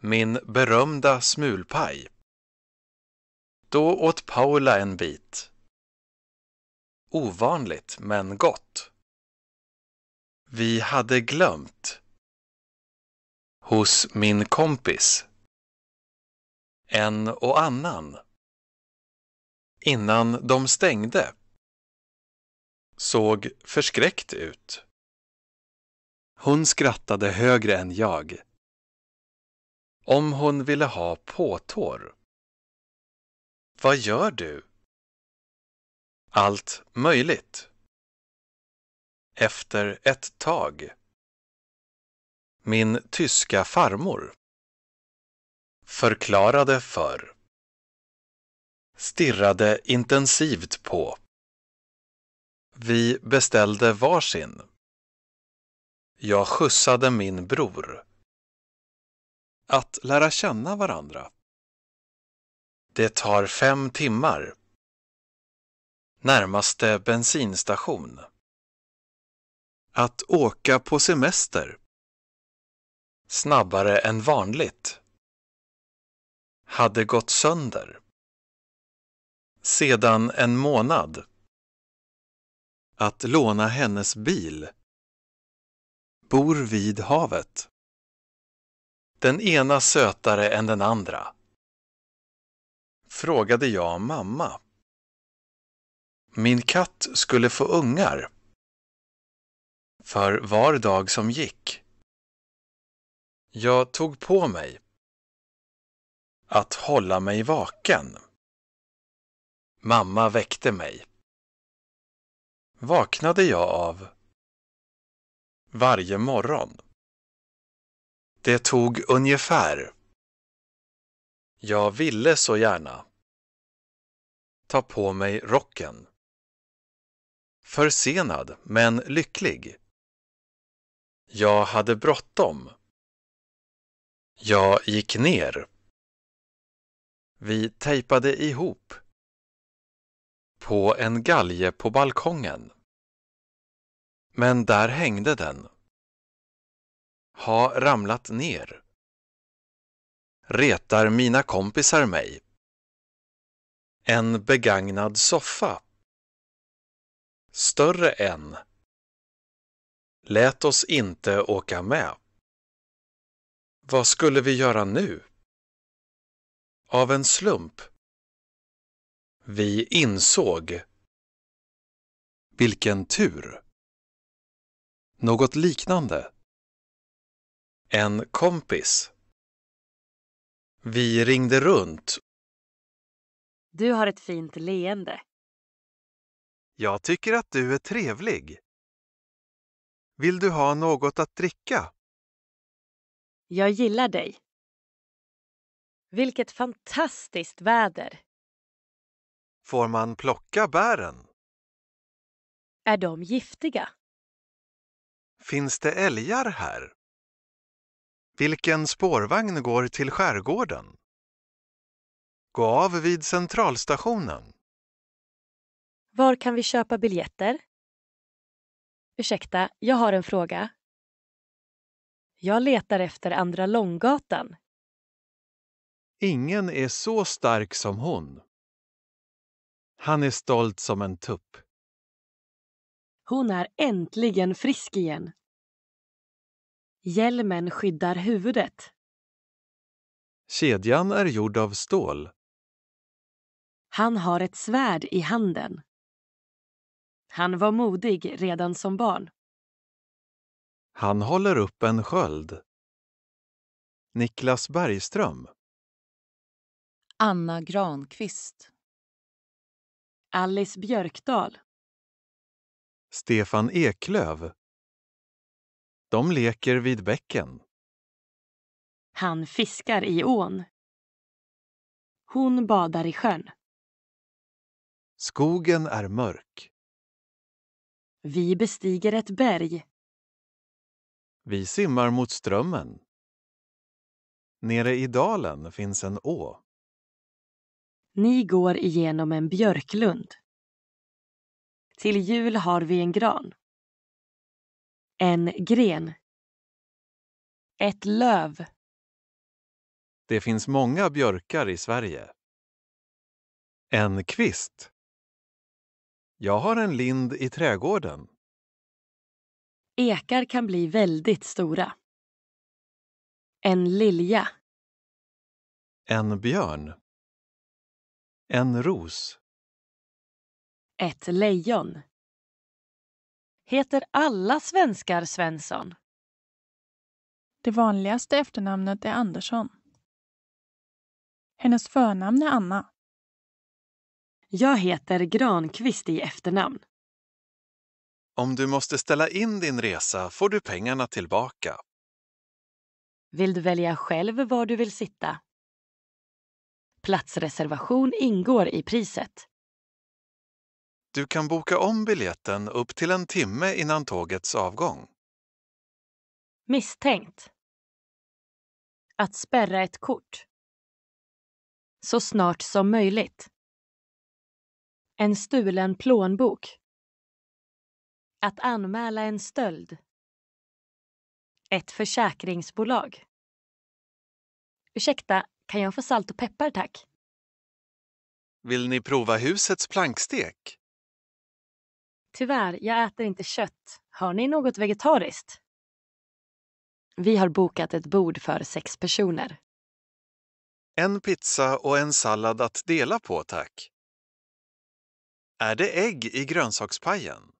Speaker 3: Min berömda smulpaj. Då åt Paula en bit. Ovanligt men gott. Vi hade glömt. Hos min kompis. En och annan. Innan de stängde. Såg förskräckt ut. Hon skrattade högre än jag. Om hon ville ha påtår. Vad gör du?
Speaker 1: Allt möjligt. Efter ett
Speaker 3: tag. Min tyska farmor. Förklarade för. Stirrade intensivt på. Vi beställde varsin. Jag skjutsade min bror. Att lära känna varandra. Det tar fem timmar. Närmaste bensinstation. Att åka på semester. Snabbare än vanligt. Hade gått sönder. Sedan en månad. Att låna hennes bil. Bor vid havet. Den ena sötare än den andra frågade jag mamma. Min katt skulle få ungar. För var dag som gick. Jag tog på mig att hålla mig vaken. Mamma väckte
Speaker 1: mig. Vaknade jag av
Speaker 3: varje morgon. Det tog ungefär jag ville så gärna. Ta på mig rocken. Försenad men lycklig. Jag hade bråttom. Jag gick ner. Vi tejpade ihop. På en galge på balkongen. Men där hängde den. Ha ramlat ner retar mina kompisar mig. En begagnad soffa. Större än. Lät oss inte åka med. Vad skulle vi göra nu? Av en slump. Vi insåg.
Speaker 1: Vilken tur! Något liknande. En kompis.
Speaker 3: Vi ringde runt.
Speaker 1: Du har ett fint leende.
Speaker 3: Jag tycker att du är trevlig. Vill du ha något att dricka?
Speaker 1: Jag gillar dig. Vilket fantastiskt väder!
Speaker 3: Får man plocka bären?
Speaker 1: Är de giftiga?
Speaker 3: Finns det älgar här? Vilken spårvagn går till skärgården? Gå av vid centralstationen.
Speaker 4: Var kan vi köpa biljetter? Ursäkta, jag har en fråga. Jag letar efter Andra Långgatan.
Speaker 3: Ingen är så stark som hon. Han är stolt som en tupp.
Speaker 4: Hon är äntligen frisk igen.
Speaker 1: Hjälmen skyddar huvudet.
Speaker 3: Kedjan är gjord av stål.
Speaker 1: Han har ett svärd i handen. Han var modig redan som barn.
Speaker 3: Han håller upp en sköld. Niklas Bergström.
Speaker 1: Anna Granqvist. Alice Björkdal.
Speaker 3: Stefan Eklöv. De leker vid bäcken.
Speaker 1: Han fiskar i ån. Hon badar i sjön.
Speaker 3: Skogen är mörk.
Speaker 1: Vi bestiger ett berg.
Speaker 3: Vi simmar mot strömmen. Nere i dalen finns en å.
Speaker 1: Ni går igenom en björklund. Till jul har vi en gran. En gren. Ett löv. Det finns
Speaker 3: många björkar i Sverige. En kvist. Jag har en lind i trädgården.
Speaker 1: Ekar kan bli väldigt stora. En lilja.
Speaker 3: En björn. En ros.
Speaker 4: Ett lejon. Heter alla svenskar Svensson? Det vanligaste efternamnet är Andersson. Hennes förnamn är Anna. Jag heter Granqvist i efternamn.
Speaker 3: Om du måste ställa in din resa får du pengarna tillbaka.
Speaker 4: Vill du välja själv var du vill sitta? Platsreservation ingår i priset
Speaker 3: du kan boka om biljetten upp till en timme innan tågets avgång.
Speaker 4: Misstänkt. Att spärra ett kort.
Speaker 1: Så snart som möjligt. En stulen plånbok. Att anmäla en stöld.
Speaker 4: Ett försäkringsbolag. Ursäkta, kan jag få salt och peppar tack?
Speaker 3: Vill ni prova husets plankstek?
Speaker 4: Tyvärr, jag äter inte kött. Har ni något vegetariskt?
Speaker 1: Vi har bokat ett bord för sex personer.
Speaker 3: En pizza och en sallad att dela på, tack. Är det ägg i grönsakspajen?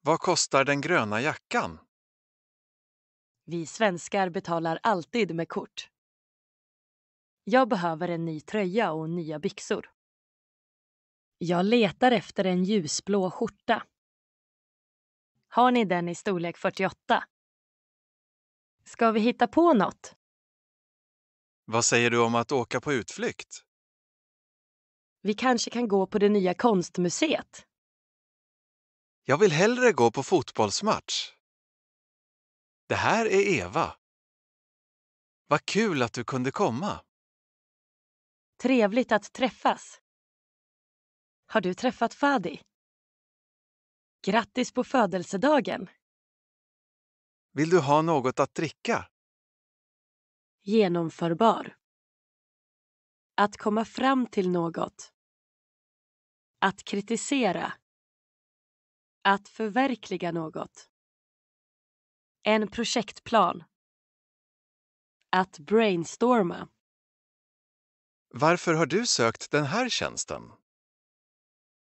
Speaker 3: Vad kostar den gröna jackan?
Speaker 4: Vi svenskar betalar alltid med kort. Jag behöver en ny tröja och nya byxor. Jag letar efter en ljusblå skjorta. Har ni den i storlek
Speaker 1: 48? Ska vi hitta på något?
Speaker 3: Vad säger du om att åka på utflykt?
Speaker 4: Vi kanske kan gå på det nya konstmuseet?
Speaker 3: Jag vill hellre gå på fotbollsmatch. Det här är Eva. Vad kul att du kunde
Speaker 1: komma. Trevligt att träffas. Har du träffat Fadi? Grattis på födelsedagen!
Speaker 3: Vill du ha något att dricka?
Speaker 1: Genomförbar. Att komma fram till något. Att kritisera. Att förverkliga något. En projektplan. Att brainstorma.
Speaker 3: Varför har du sökt den här tjänsten?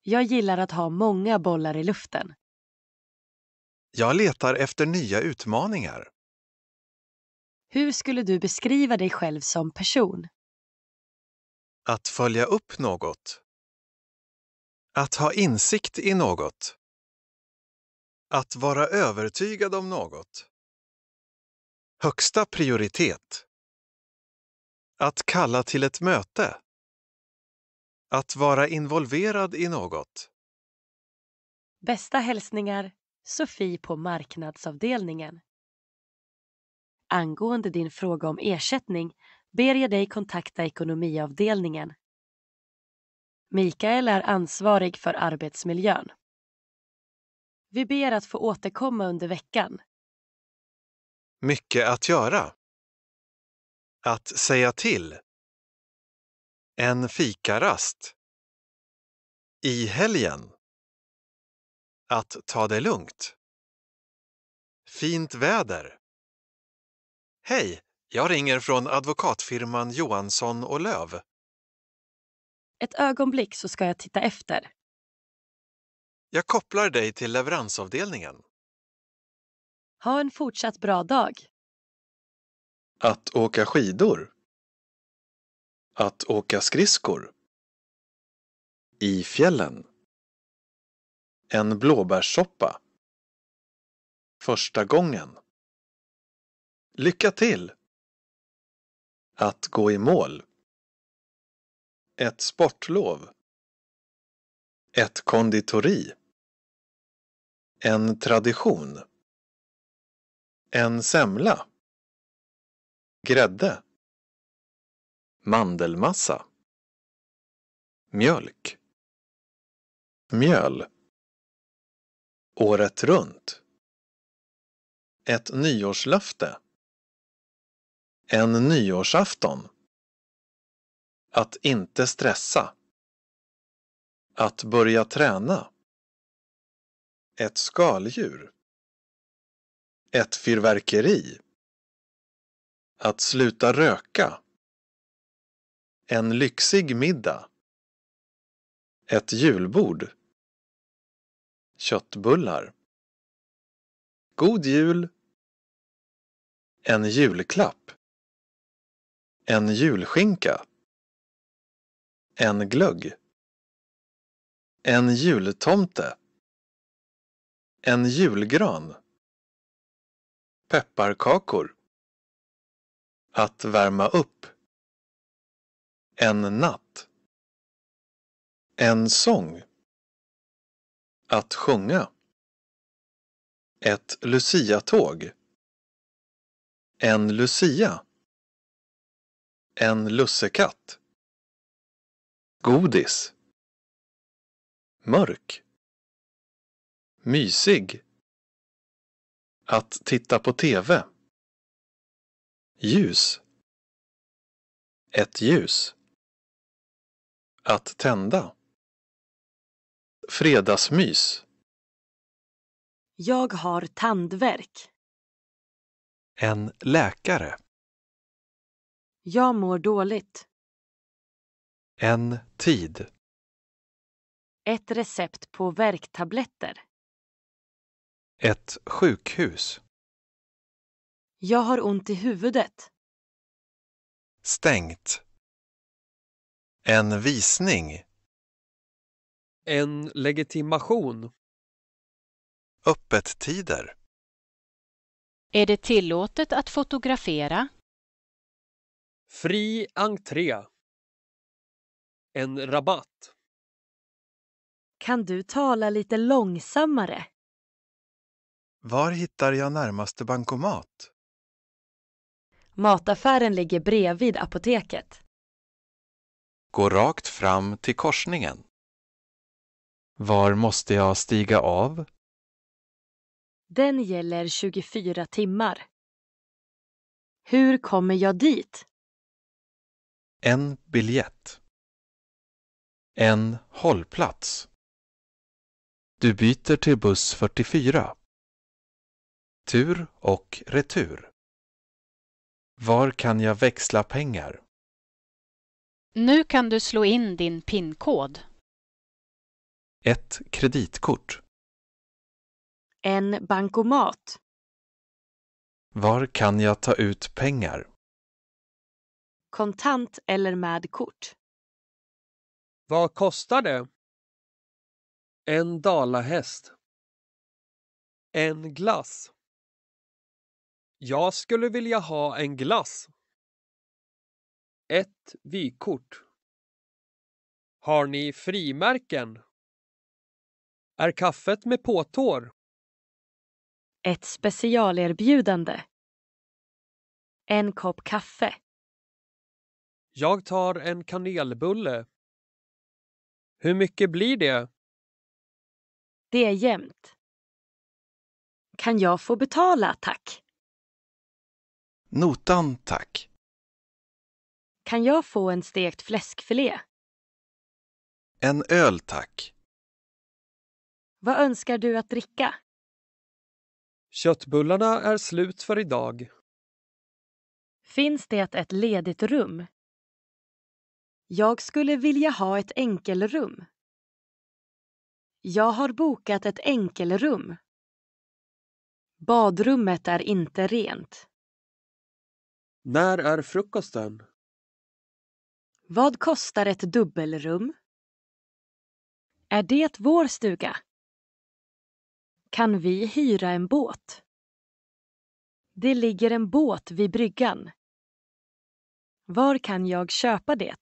Speaker 4: Jag gillar att ha många bollar i luften.
Speaker 3: Jag letar efter nya utmaningar.
Speaker 4: Hur skulle du beskriva dig själv
Speaker 1: som person?
Speaker 3: Att följa upp något. Att ha insikt i något. Att vara övertygad om något. Högsta prioritet. Att kalla till ett möte. Att vara involverad i något.
Speaker 4: Bästa hälsningar Sofie på marknadsavdelningen. Angående din fråga om ersättning ber jag dig kontakta ekonomiavdelningen. Mikael är ansvarig för arbetsmiljön. Vi ber att få återkomma under
Speaker 1: veckan. Mycket att göra. Att säga till. En fikarast.
Speaker 3: I helgen. Att ta det lugnt. Fint väder. Hej, jag ringer från advokatfirman Johansson och Löv.
Speaker 4: Ett ögonblick så ska jag titta efter.
Speaker 3: Jag kopplar dig till leveransavdelningen.
Speaker 1: Ha en fortsatt bra dag. Att åka skidor. Att åka skridskor. I fjällen. En blåbärssoppa. Första gången. Lycka till! Att gå i mål. Ett sportlov. Ett konditori. En tradition. En semla. Grädde mandelmassa mjölk mjöl året runt ett nyårslöfte en nyårsafton att inte stressa att
Speaker 3: börja träna ett skaldjur ett fyrverkeri att sluta röka
Speaker 1: en lyxig middag. Ett julbord. Köttbullar. God jul. En julklapp. En julskinka. En glögg. En jultomte. En julgran. Pepparkakor. Att värma upp. En natt. En sång. Att sjunga. Ett luciatåg. En lucia. En lussekatt. Godis. Mörk. Mysig. Att titta på TV. Ljus. Ett ljus att tända. Fredagsmys. Jag har tandvärk. En läkare. Jag mår dåligt. En tid. Ett recept på värktabletter. Ett sjukhus. Jag har ont i huvudet. Stängt. En visning.
Speaker 3: En legitimation. Öppettider.
Speaker 1: Är det tillåtet att fotografera? Fri entré. En rabatt.
Speaker 4: Kan du tala lite långsammare?
Speaker 3: Var hittar jag närmaste bankomat?
Speaker 4: Mataffären ligger bredvid apoteket.
Speaker 3: Gå rakt fram till korsningen. Var måste jag stiga av?
Speaker 1: Den gäller 24 timmar. Hur kommer jag dit? En biljett. En hållplats.
Speaker 3: Du byter till buss 44. Tur och retur. Var kan jag växla pengar?
Speaker 4: Nu kan du slå in din pin-kod.
Speaker 1: Ett kreditkort. En bankomat. Var kan jag ta ut pengar? Kontant eller med kort. Vad kostar det? En dalahäst. En glass. Jag skulle vilja ha en glass. Ett vykort. Har ni frimärken? Är kaffet med påtår? Ett specialerbjudande. En kopp kaffe.
Speaker 3: Jag tar en kanelbulle. Hur mycket blir det?
Speaker 1: Det är jämnt. Kan jag få betala, tack? Notan, tack. Kan jag få en stekt fläskfilé? En öl tack. Vad önskar du att dricka? Köttbullarna är slut för idag.
Speaker 4: Finns det ett ledigt rum? Jag skulle vilja ha ett enkelrum.
Speaker 1: Jag har bokat ett enkelrum. Badrummet är inte rent. När är frukosten? Vad kostar ett dubbelrum? Är det vår stuga? Kan vi hyra en båt? Det ligger en båt vid bryggan. Var kan jag köpa det?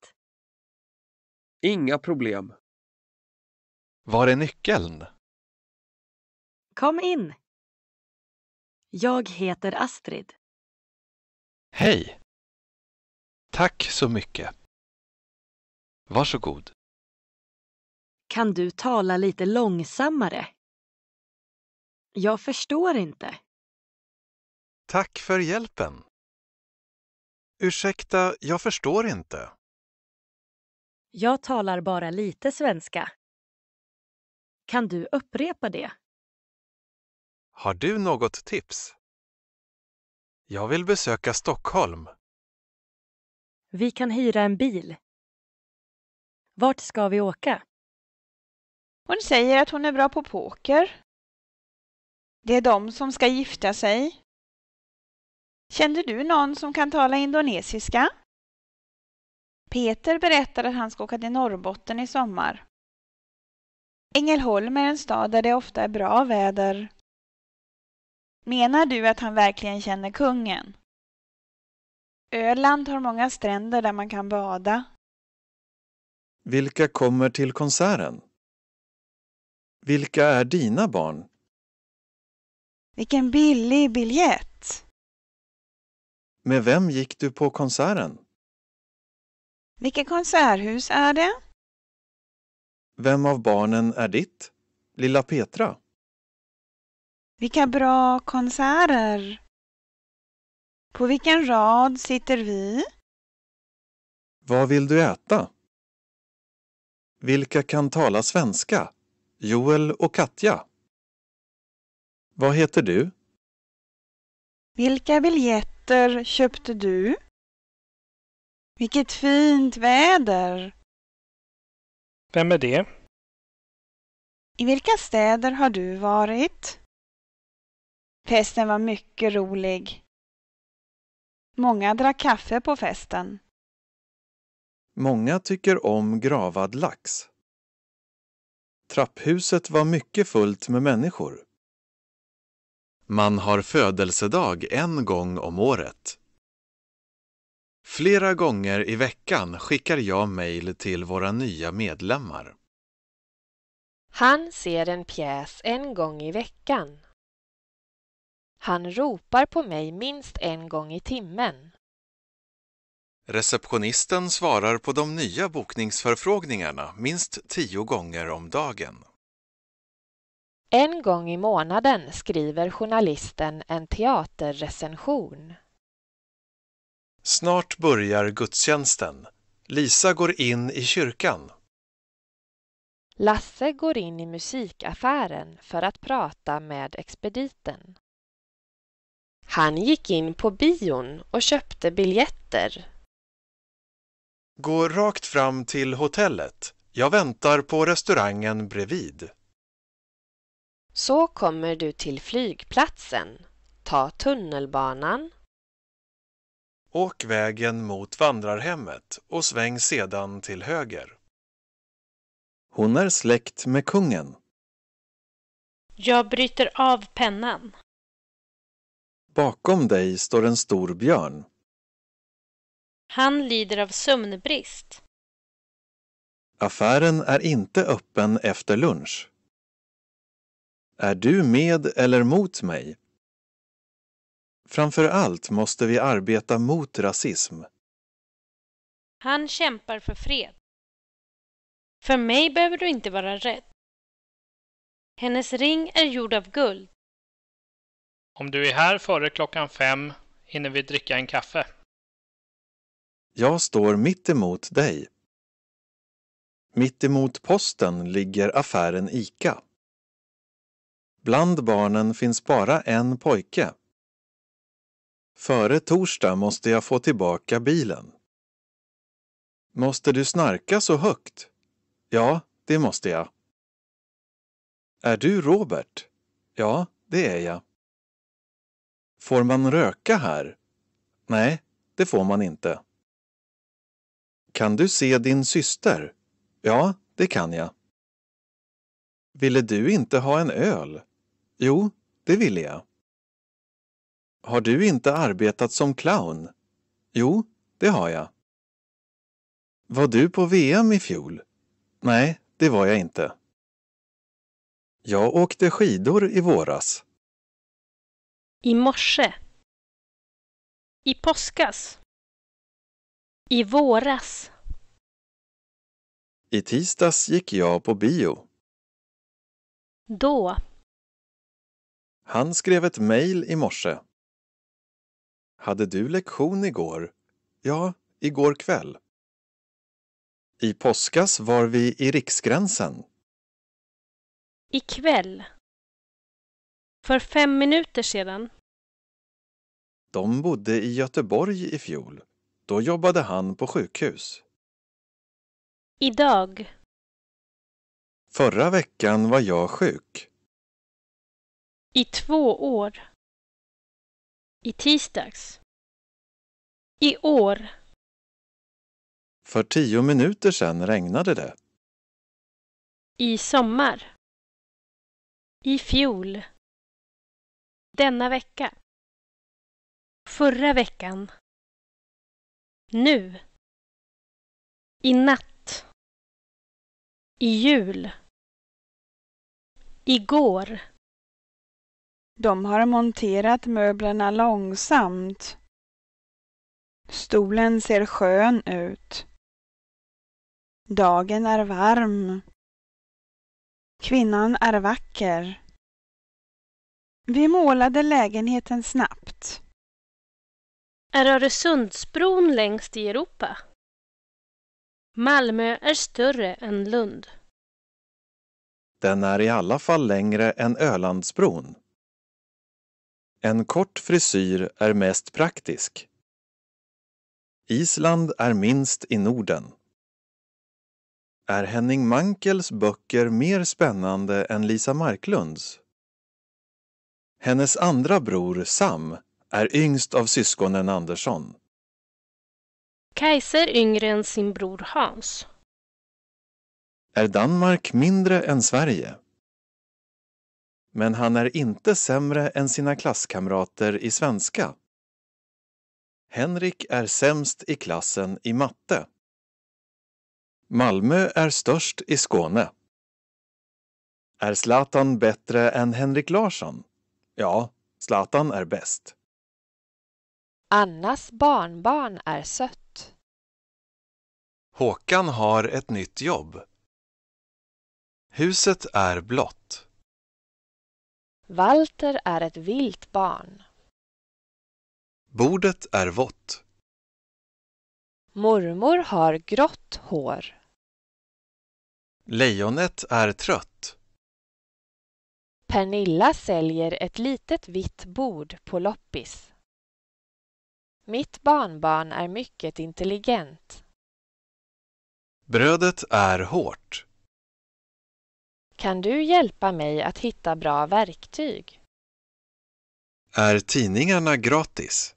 Speaker 1: Inga problem. Var är nyckeln? Kom in. Jag heter Astrid. Hej! Tack så mycket varsågod Kan du tala lite långsammare? Jag förstår inte. Tack för hjälpen. Ursäkta, jag
Speaker 3: förstår inte.
Speaker 1: Jag talar bara lite svenska. Kan du upprepa det?
Speaker 3: Har du något tips?
Speaker 1: Jag vill besöka Stockholm.
Speaker 5: Vi kan hyra en bil. Vart ska vi åka? Hon säger att hon är bra på poker. Det är de som ska gifta sig. Kände du någon som kan tala indonesiska? Peter berättar att han ska åka till Norrbotten i sommar. Ängelholm är en stad där det ofta är bra väder. Menar du att han verkligen känner kungen? Öland har många stränder där man kan bada.
Speaker 3: Vilka kommer till konserten? Vilka är dina barn?
Speaker 5: Vilken billig
Speaker 1: biljett!
Speaker 3: Med vem gick du på konserten?
Speaker 5: Vilket konserthus är det?
Speaker 3: Vem av barnen är ditt? Lilla Petra?
Speaker 5: Vilka bra konserter! På vilken rad sitter vi?
Speaker 3: Vad vill du äta? Vilka kan tala svenska? Joel och Katja. Vad heter du?
Speaker 5: Vilka biljetter köpte du? Vilket fint väder! Vem är det? I vilka städer har du varit? Festen var mycket rolig. Många drack kaffe på festen.
Speaker 3: Många tycker om gravad lax. Trapphuset var mycket fullt med människor. Man har födelsedag en gång om året. Flera gånger i veckan skickar jag mejl till våra nya medlemmar.
Speaker 2: Han ser en pjäs en gång i veckan. Han ropar på mig minst en gång i timmen.
Speaker 3: Receptionisten svarar på de nya bokningsförfrågningarna minst tio gånger om dagen.
Speaker 2: En gång i månaden skriver journalisten en teaterrecension.
Speaker 3: Snart börjar gudstjänsten. Lisa går in i kyrkan.
Speaker 2: Lasse går in i musikaffären för att prata med expediten. Han gick in på bion och köpte biljetter
Speaker 3: Gå rakt fram till hotellet. Jag väntar på restaurangen bredvid.
Speaker 2: Så kommer du till flygplatsen. Ta tunnelbanan.
Speaker 3: Åk vägen mot vandrarhemmet och sväng sedan till höger. Hon är släkt med kungen.
Speaker 4: Jag bryter av pennan.
Speaker 3: Bakom dig står en stor björn.
Speaker 4: Han lider av sömnbrist.
Speaker 3: Affären är inte öppen efter lunch. Är du med eller mot mig? Framför allt måste vi arbeta mot rasism.
Speaker 4: Han kämpar för fred. För mig behöver du inte vara rädd. Hennes ring är gjord av guld. Om du är här före klockan fem hinner vi dricka en kaffe.
Speaker 3: Jag står mitt emot dig. Mitt emot posten ligger affären ICA. Bland barnen finns bara en pojke. Före torsdag måste jag få tillbaka bilen. Måste du snarka så högt? Ja, det måste jag. Är du Robert? Ja, det är jag. Får man röka här? Nej, det får man inte. Kan du se din syster? Ja, det kan jag. Ville du inte ha en öl? Jo, det ville jag. Har du inte arbetat som clown? Jo, det har jag. Var du på VM i fjol? Nej, det var jag inte. Jag åkte skidor i våras.
Speaker 1: I morse. I påskas. I våras.
Speaker 3: I tisdags gick jag på bio. Då. Han skrev ett mejl i morse. Hade du lektion igår? Ja, igår kväll. I påskas var vi i Riksgränsen.
Speaker 4: I kväll. För fem minuter sedan.
Speaker 3: De bodde i Göteborg i fjol. Då jobbade han på sjukhus.
Speaker 1: Idag. Förra veckan var jag sjuk. I två år. I tisdags. I år. För tio minuter sedan regnade det. I sommar. I fjol. Denna vecka. Förra veckan nu, i natt, i jul,
Speaker 5: igår. De har monterat möblerna långsamt. Stolen ser skön ut. Dagen är varm. Kvinnan är vacker. Vi målade lägenheten
Speaker 4: snabbt. Är Öresundsbron längst i Europa? Malmö är större än Lund.
Speaker 3: Den är i alla fall längre än Ölandsbron. En kort frisyr är mest praktisk. Island är minst i Norden. Är Henning Mankels böcker mer spännande än Lisa Marklunds? Hennes andra bror Sam är yngst av syskonen Andersson.
Speaker 4: Kajsa yngre än sin bror Hans.
Speaker 3: Är Danmark mindre än Sverige? Men han är inte sämre än sina klasskamrater i svenska. Henrik är sämst i klassen i matte. Malmö är störst i Skåne. Är Zlatan bättre än Henrik Larsson? Ja, Zlatan är bäst.
Speaker 2: Annas barnbarn är sött.
Speaker 3: Håkan har ett nytt jobb. Huset är blått.
Speaker 2: Walter är ett vilt barn.
Speaker 3: Bordet är vått.
Speaker 1: Mormor
Speaker 2: har grått hår.
Speaker 3: Lejonet är trött.
Speaker 2: Pernilla säljer ett litet vitt bord på loppis. Mitt barnbarn är mycket intelligent.
Speaker 1: Brödet är hårt.
Speaker 2: Kan du hjälpa mig att hitta bra verktyg?
Speaker 3: Är tidningarna gratis?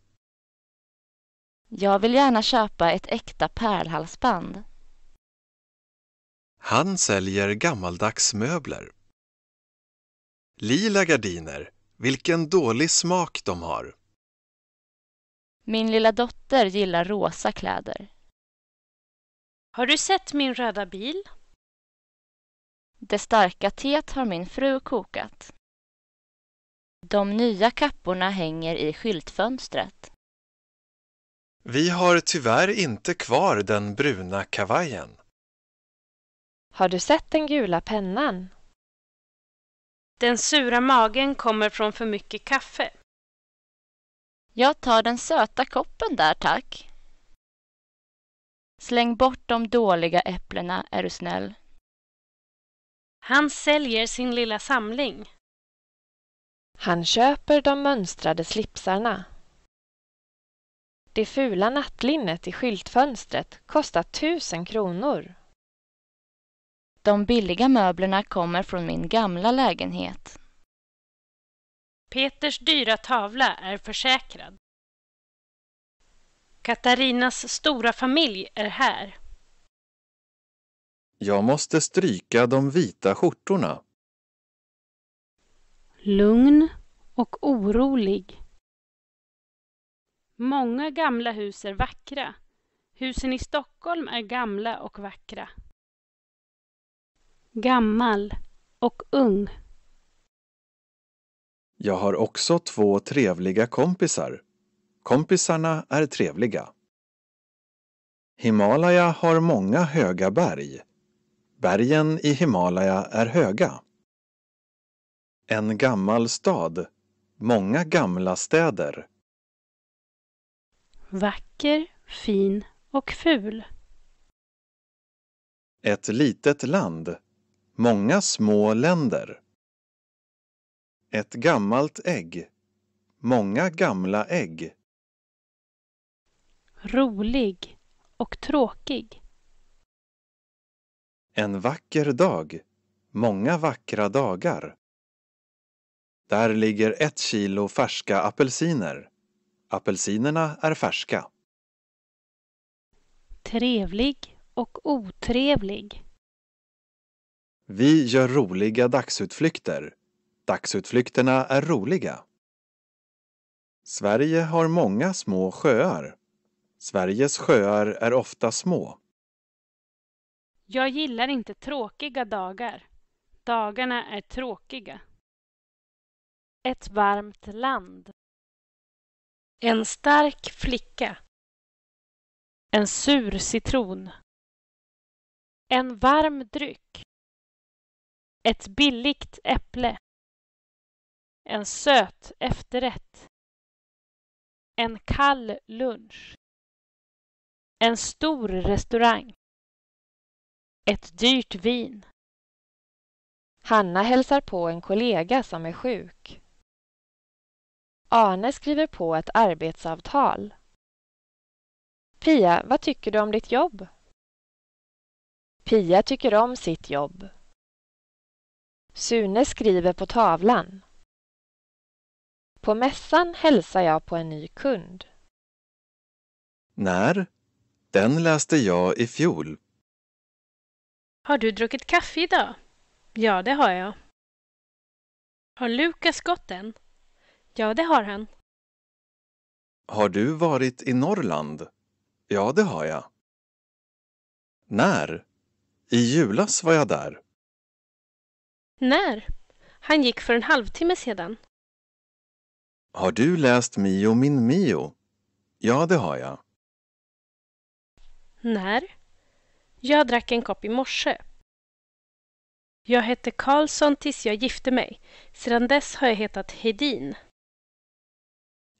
Speaker 4: Jag vill gärna köpa ett äkta pärlhalsband.
Speaker 3: Han säljer gammaldags möbler. Lila gardiner, vilken dålig smak de
Speaker 4: har! Min lilla dotter gillar rosa kläder. Har du sett min röda bil? Det starka teet har min fru kokat. De nya kapporna hänger i skyltfönstret.
Speaker 3: Vi har tyvärr inte kvar den bruna kavajen.
Speaker 2: Har du
Speaker 4: sett den gula pennan? Den sura magen kommer från för mycket kaffe. Jag tar den söta koppen där tack. Släng bort de dåliga äpplena är du snäll. Han säljer sin lilla samling.
Speaker 2: Han köper de mönstrade slipsarna. Det fula nattlinnet i skyltfönstret kostar tusen kronor. De billiga möblerna kommer
Speaker 4: från min gamla lägenhet. Peters dyra tavla är försäkrad. Katarinas stora familj är här.
Speaker 3: Jag måste stryka de vita skjortorna.
Speaker 4: Lugn och orolig. Många gamla hus är vackra. Husen i Stockholm är gamla och vackra. Gammal och ung.
Speaker 3: Jag har också två trevliga kompisar. Kompisarna är trevliga. Himalaya har många höga berg. Bergen i Himalaya är höga. En gammal stad. Många gamla städer.
Speaker 4: Vacker, fin och ful.
Speaker 3: Ett litet land. Många små länder. Ett gammalt ägg. Många gamla ägg.
Speaker 4: Rolig och tråkig.
Speaker 3: En vacker dag. Många vackra dagar. Där ligger ett kilo färska apelsiner. Apelsinerna är färska.
Speaker 4: Trevlig och otrevlig.
Speaker 3: Vi gör roliga dagsutflykter. Dagsutflykterna är roliga. Sverige har många små sjöar. Sveriges sjöar är ofta små.
Speaker 4: Jag gillar inte tråkiga dagar. Dagarna är tråkiga. Ett varmt land.
Speaker 1: En stark flicka. En sur citron. En varm dryck. Ett billigt äpple en söt efterrätt, en kall lunch, en stor restaurang, ett dyrt vin.
Speaker 2: Hanna hälsar på en kollega som är sjuk. Arne skriver på ett arbetsavtal. Pia, vad tycker du om ditt jobb? Pia tycker om sitt jobb. Sune skriver på tavlan. På mässan hälsar jag på en ny kund.
Speaker 3: När? Den läste jag i fjol.
Speaker 4: Har du druckit kaffe idag? Ja, det har jag. Har Lukas gått än? Ja, det har han.
Speaker 3: Har du varit i Norrland? Ja, det har jag. När? I julas var jag där.
Speaker 4: När? Han gick för en halvtimme sedan.
Speaker 3: Har du läst Mio min Mio? Ja, det har jag.
Speaker 4: När? Jag drack en kopp i morse. Jag hette Karlsson tills jag gifte mig. Sedan dess har jag hetat Hedin.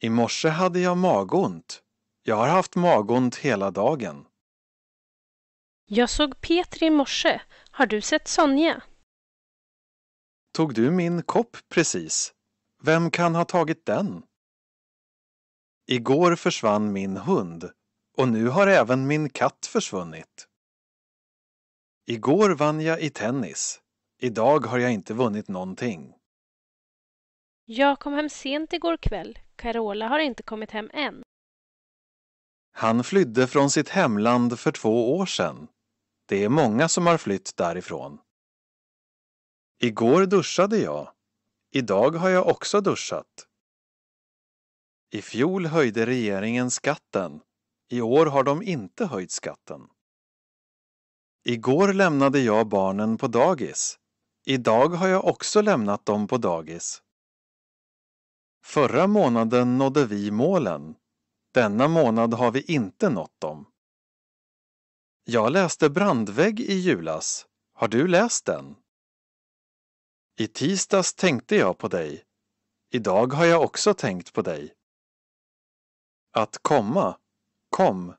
Speaker 3: I morse hade jag magont. Jag har haft magont hela dagen.
Speaker 4: Jag såg Petri i morse. Har du sett Sonja?
Speaker 3: Tog du min kopp precis? Vem kan ha tagit den? Igår försvann min hund och nu har även min katt försvunnit. Igår vann jag i tennis. Idag har jag inte vunnit någonting.
Speaker 4: Jag kom hem sent igår kväll. Carola har inte kommit hem än.
Speaker 3: Han flydde från sitt hemland för två år sedan. Det är många som har flytt därifrån. Igår duschade jag. Idag har jag också duschat. I fjol höjde regeringen skatten. I år har de inte höjt skatten. Igår lämnade jag barnen på dagis. Idag har jag också lämnat dem på dagis. Förra månaden nådde vi målen. Denna månad har vi inte nått dem. Jag läste Brandvägg i julas. Har du läst den? I tisdags tänkte jag på dig. Idag har jag också tänkt på dig. Att komma, kom.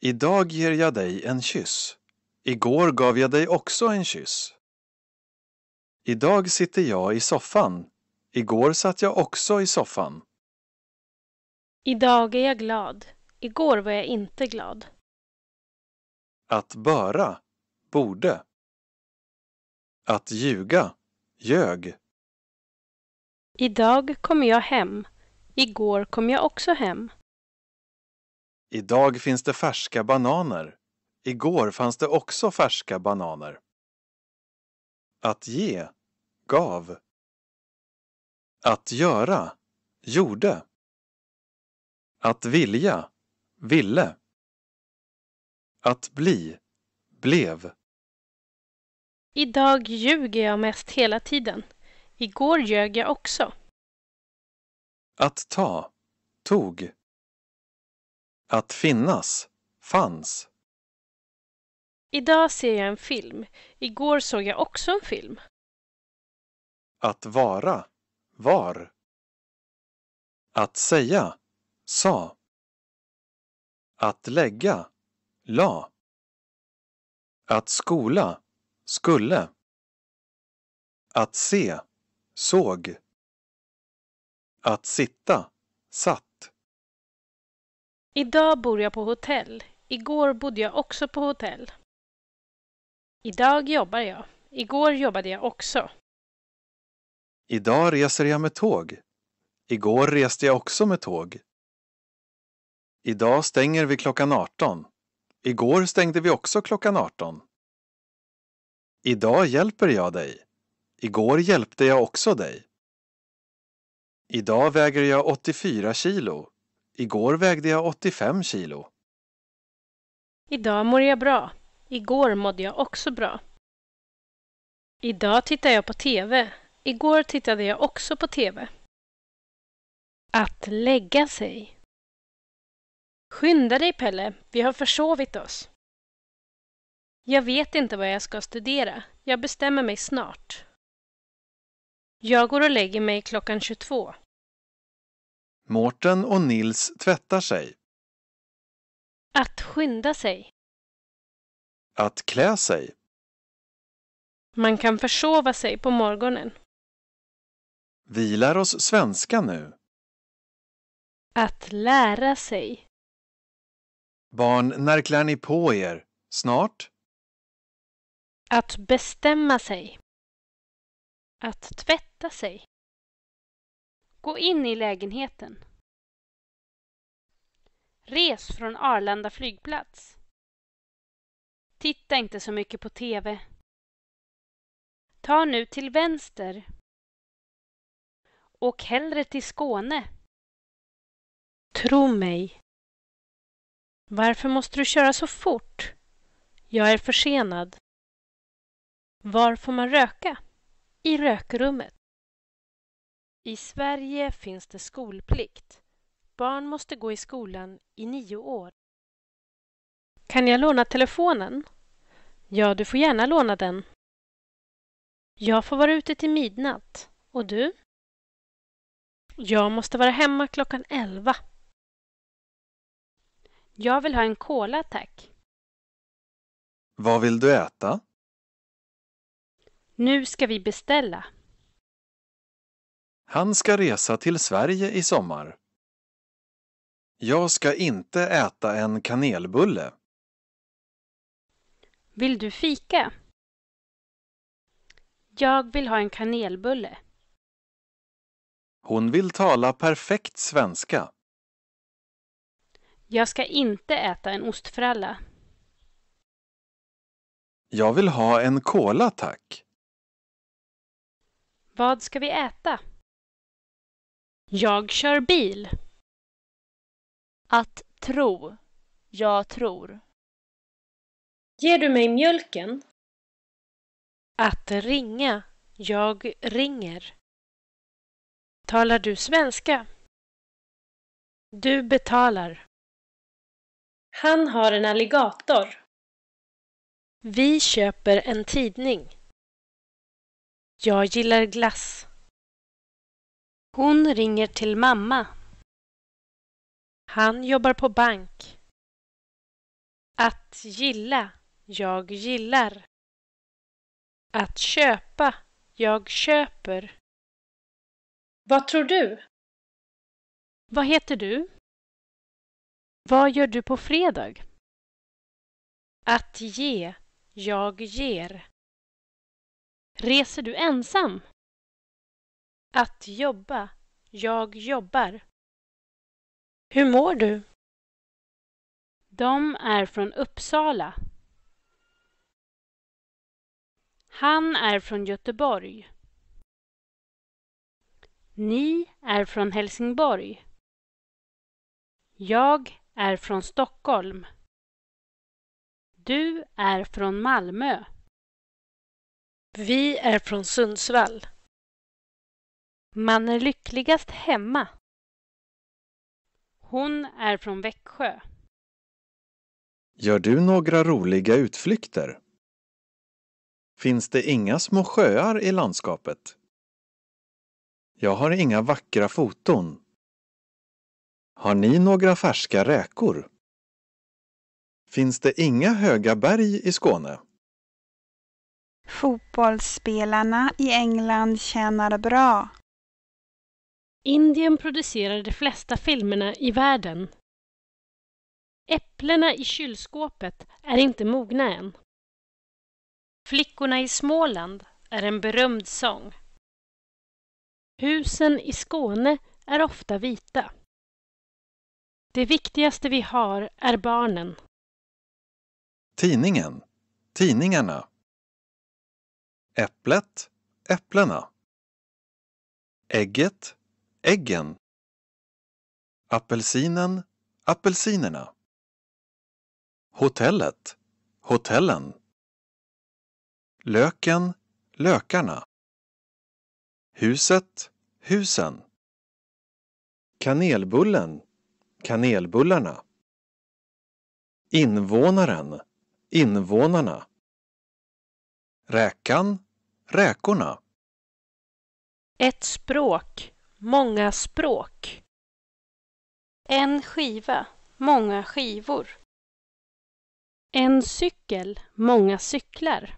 Speaker 3: Idag ger jag dig en kyss. Igår gav jag dig också en kyss. Idag sitter jag i soffan. Igår satt jag också i soffan.
Speaker 4: Idag är jag glad. Igår var jag inte glad.
Speaker 1: Att böra, borde.
Speaker 3: Att ljuga, ljög.
Speaker 4: Idag kommer jag hem. Igår kom jag också hem.
Speaker 3: Idag finns det färska bananer. Igår fanns det också färska bananer. Att ge, gav. Att göra, gjorde. Att vilja, ville. Att bli, blev.
Speaker 4: Idag ljuger jag mest hela tiden. Igår ljög jag också.
Speaker 3: Att ta, tog. Att finnas, fanns.
Speaker 4: Idag ser jag en film. Igår såg jag också en film.
Speaker 3: Att vara, var. Att säga, sa. Att lägga, la. Att skola, skulle att se, såg att sitta, satt
Speaker 4: Idag bor jag på hotell. Igår bodde jag också på hotell. Idag jobbar jag. Igår jobbade jag också.
Speaker 3: Idag reser jag med tåg. Igår reste jag också med tåg. Idag stänger vi klockan 18. Igår stängde vi också klockan 18. Idag hjälper jag dig. Igår hjälpte jag också dig. Idag väger jag 84 kilo. Igår vägde jag 85 kilo.
Speaker 4: Idag mår jag bra. Igår mådde jag också bra. Idag tittar jag på TV. Igår tittade jag också på TV. Att lägga sig. Skynda dig Pelle, vi har försovit oss. Jag vet inte vad jag ska studera. Jag bestämmer mig snart. Jag går och lägger mig klockan 22.
Speaker 3: Mårten och Nils tvättar sig.
Speaker 4: Att skynda sig.
Speaker 1: Att klä sig.
Speaker 4: Man kan försova sig på morgonen.
Speaker 3: Vi lär oss svenska nu.
Speaker 4: Att lära sig.
Speaker 3: Barn, när klär ni på er? Snart?
Speaker 1: Att bestämma sig. Att tvätta sig. Gå in i
Speaker 4: lägenheten. Res från Arlanda flygplats. Titta inte så mycket på TV. Ta nu till vänster. Åk hellre till Skåne. Tro mig. Varför måste du köra så fort? Jag är försenad. Var får man röka? I rökrummet. I Sverige finns det skolplikt. Barn måste gå i skolan i nio år. Kan jag låna telefonen? Ja, du får gärna låna den. Jag får vara ute till midnatt. Och du? Jag måste vara hemma klockan elva. Jag vill ha en cola,
Speaker 1: tack.
Speaker 3: Vad vill du äta?
Speaker 4: Nu ska vi beställa.
Speaker 3: Han ska resa till Sverige i sommar. Jag ska inte äta en kanelbulle.
Speaker 1: Vill du fika?
Speaker 4: Jag vill ha en kanelbulle.
Speaker 3: Hon vill tala perfekt svenska.
Speaker 4: Jag ska inte äta en ostfralla.
Speaker 3: Jag vill ha en kola, tack.
Speaker 1: Vad ska vi äta? Jag kör bil. Att tro. Jag tror. Ger du mig mjölken? Att ringa. Jag ringer. Talar du svenska? Du betalar. Han har en alligator. Vi köper en tidning. Jag gillar glass. Hon ringer till mamma. Han jobbar på bank.
Speaker 4: Att gilla. Jag gillar. Att köpa. Jag köper. Vad tror du?
Speaker 1: Vad heter du? Vad gör du på fredag?
Speaker 4: Att ge. Jag ger. Reser du ensam? Att jobba. Jag jobbar.
Speaker 1: Hur mår du? De är
Speaker 4: från Uppsala. Han är från Göteborg. Ni är från Helsingborg. Jag är från Stockholm. Du är från Malmö. Vi är från Sundsvall. Man är lyckligast hemma. Hon är från Växjö.
Speaker 3: Gör du några roliga utflykter? Finns det inga små sjöar i landskapet? Jag har inga vackra foton. Har ni några färska räkor? Finns det inga höga berg i Skåne?
Speaker 5: Fotbollsspelarna i England tjänar bra.
Speaker 4: Indien producerar de flesta filmerna i världen. Äpplena i kylskåpet är inte mogna än. Flickorna i Småland är en berömd sång. Husen i Skåne är ofta vita. Det viktigaste vi har är barnen.
Speaker 1: Tidningen, tidningarna. Äpplet, äpplena. Ägget, äggen.
Speaker 3: Apelsinen, apelsinerna. Hotellet, hotellen. Löken, lökarna. Huset, husen. Kanelbullen, kanelbullarna. Invånaren, invånarna. Räkan, Räkorna
Speaker 4: Ett språk, många språk.
Speaker 1: En skiva, många skivor.
Speaker 4: En cykel, många cyklar.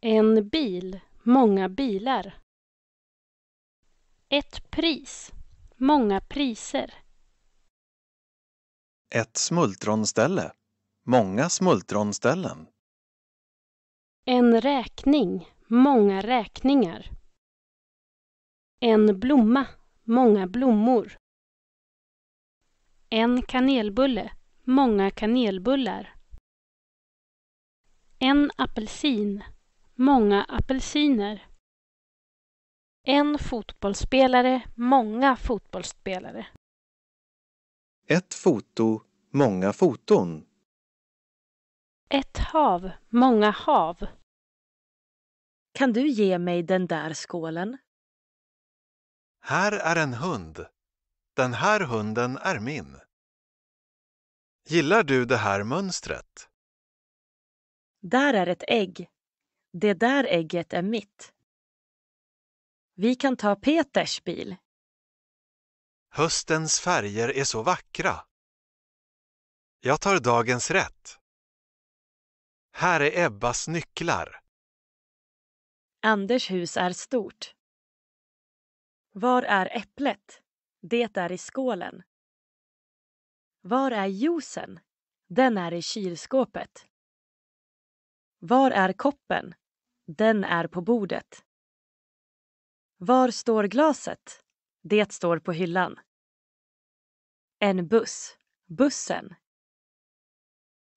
Speaker 4: En bil, många bilar. Ett pris, många priser.
Speaker 3: Ett smultronställe Många smultronställen
Speaker 4: en räkning, många räkningar. En blomma, många blommor. En kanelbulle, många kanelbullar. En apelsin, många apelsiner. En fotbollsspelare, många fotbollsspelare.
Speaker 3: Ett foto, många foton.
Speaker 1: Ett hav, många hav.
Speaker 4: Kan du ge mig den där skålen?
Speaker 3: Här är en hund. Den här hunden är min. Gillar du det här mönstret?
Speaker 4: Där är ett ägg. Det där ägget är mitt. Vi kan ta Peters bil.
Speaker 3: Höstens färger är så vackra. Jag tar dagens rätt. Här är Ebbas nycklar.
Speaker 4: Anders hus är stort. Var är äpplet? Det är i skålen. Var är juicen? Den är i kylskåpet. Var är koppen? Den är på bordet. Var står glaset? Det står
Speaker 1: på hyllan. En buss. Bussen.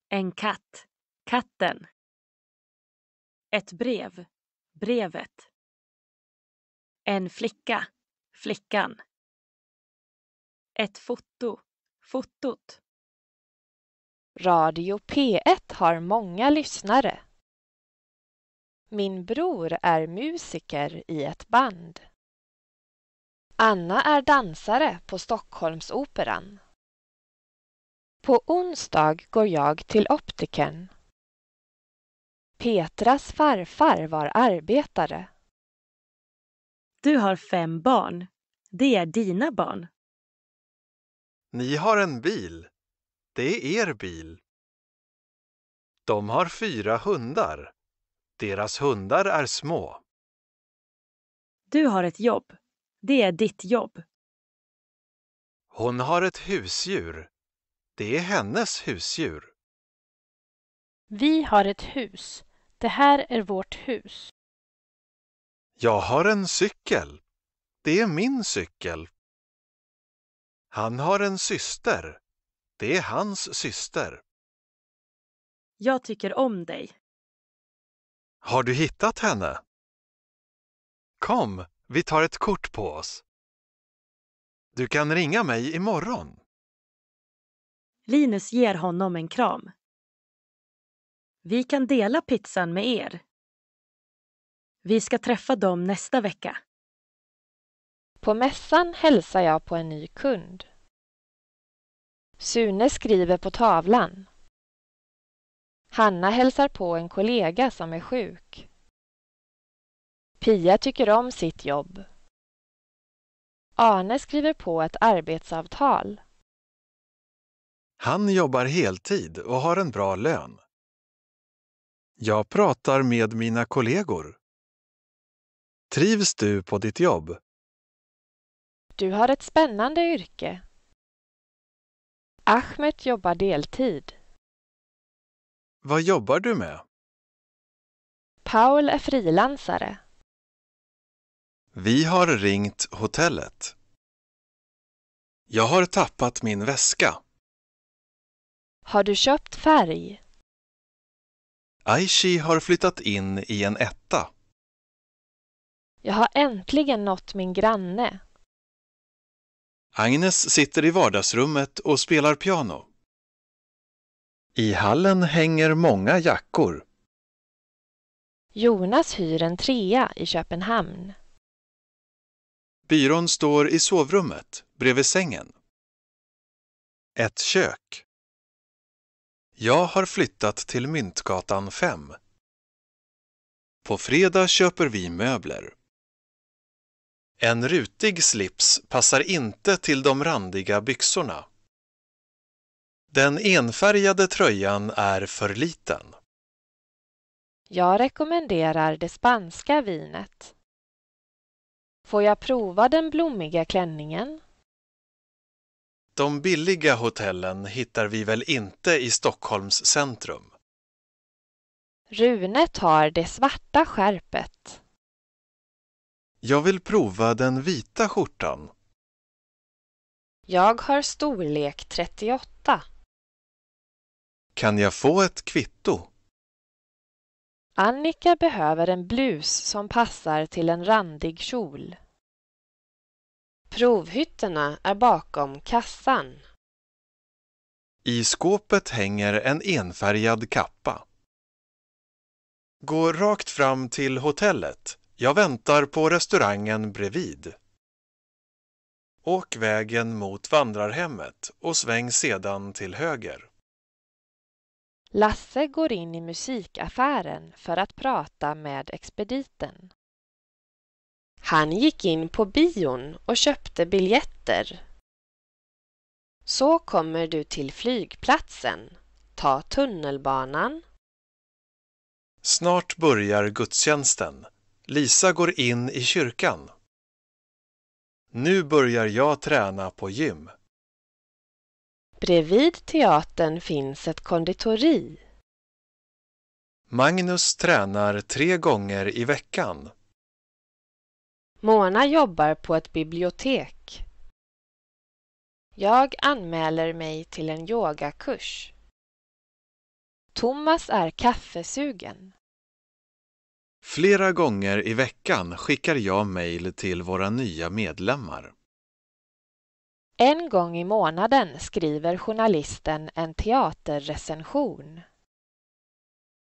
Speaker 1: En katt katten ett brev, brevet. En flicka, flickan. Ett foto, fotot.
Speaker 2: Radio P1 har många lyssnare. Min bror är musiker i ett band. Anna är dansare på Stockholmsoperan. På onsdag går jag till optikern Petras farfar var
Speaker 4: arbetare. Du har fem barn. Det är dina barn.
Speaker 3: Ni har en bil. Det är er bil. De har fyra hundar. Deras hundar är små.
Speaker 4: Du har ett jobb. Det är ditt jobb.
Speaker 3: Hon har ett husdjur. Det är hennes husdjur.
Speaker 4: Vi har ett hus. Det här är vårt hus.
Speaker 3: Jag har en cykel. Det är min cykel. Han har en syster. Det är hans syster.
Speaker 4: Jag tycker om dig.
Speaker 3: Har du hittat henne? Kom, vi tar ett kort på oss. Du kan ringa mig imorgon.
Speaker 1: Linus ger honom en kram. Vi kan dela pizzan med er.
Speaker 2: Vi ska träffa dem nästa vecka. På mässan hälsar jag på en ny kund. Sune skriver på tavlan. Hanna hälsar på en kollega som är sjuk. Pia tycker om sitt jobb. Arne skriver på ett arbetsavtal.
Speaker 3: Han jobbar heltid och har en bra lön. Jag pratar med mina kollegor. Trivs du på ditt jobb?
Speaker 1: Du har ett spännande yrke. Ahmed jobbar deltid.
Speaker 3: Vad jobbar du med?
Speaker 1: Paul är frilansare.
Speaker 3: Vi har ringt hotellet. Jag har tappat min väska.
Speaker 2: Har du köpt färg?
Speaker 3: Aishi har flyttat in i en etta.
Speaker 2: Jag har äntligen nått min granne.
Speaker 3: Agnes sitter i vardagsrummet och spelar piano. I hallen hänger många jackor.
Speaker 2: Jonas hyr en trea i Köpenhamn.
Speaker 3: Byrån står i sovrummet bredvid sängen. Ett kök. Jag har flyttat till Myntgatan 5. På fredag köper vi möbler. En rutig slips passar inte till de randiga byxorna. Den enfärgade tröjan är för liten.
Speaker 2: Jag rekommenderar det spanska vinet. Får jag prova den blommiga klänningen?
Speaker 3: De billiga hotellen hittar vi väl inte i Stockholms centrum?
Speaker 2: Rune tar det svarta skärpet.
Speaker 3: Jag vill prova den vita skjortan.
Speaker 2: Jag har storlek 38.
Speaker 3: Kan jag få ett kvitto?
Speaker 2: Annika behöver en blus som passar till en randig kjol. Provhytterna är bakom kassan.
Speaker 3: I skåpet hänger en enfärgad kappa. Gå rakt fram till hotellet. Jag väntar på restaurangen bredvid. Åk vägen mot vandrarhemmet och sväng sedan till höger.
Speaker 2: Lasse går in i musikaffären för att prata med expediten. Han gick in på bion och köpte biljetter. Så kommer du till flygplatsen. Ta tunnelbanan.
Speaker 3: Snart börjar gudstjänsten. Lisa går in i kyrkan. Nu börjar jag träna på gym.
Speaker 2: Bredvid teatern finns ett konditori.
Speaker 3: Magnus tränar tre gånger i
Speaker 2: veckan. Mona jobbar på ett bibliotek. Jag anmäler mig till en yogakurs. Thomas är kaffesugen.
Speaker 3: Flera gånger i veckan skickar jag mejl till våra nya medlemmar.
Speaker 2: En gång i månaden skriver journalisten en teaterrecension.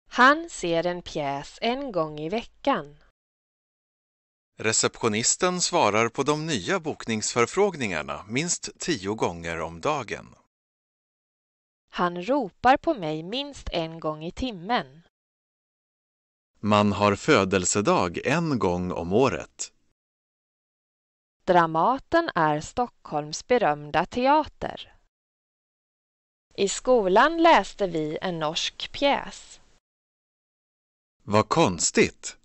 Speaker 2: Han ser en pjäs en gång i veckan.
Speaker 3: Receptionisten svarar på de nya bokningsförfrågningarna minst tio gånger om dagen.
Speaker 2: Han ropar på mig minst en gång i timmen.
Speaker 3: Man har födelsedag en gång om året.
Speaker 2: Dramaten är Stockholms berömda teater. I skolan läste vi en norsk pjäs.
Speaker 3: Vad konstigt!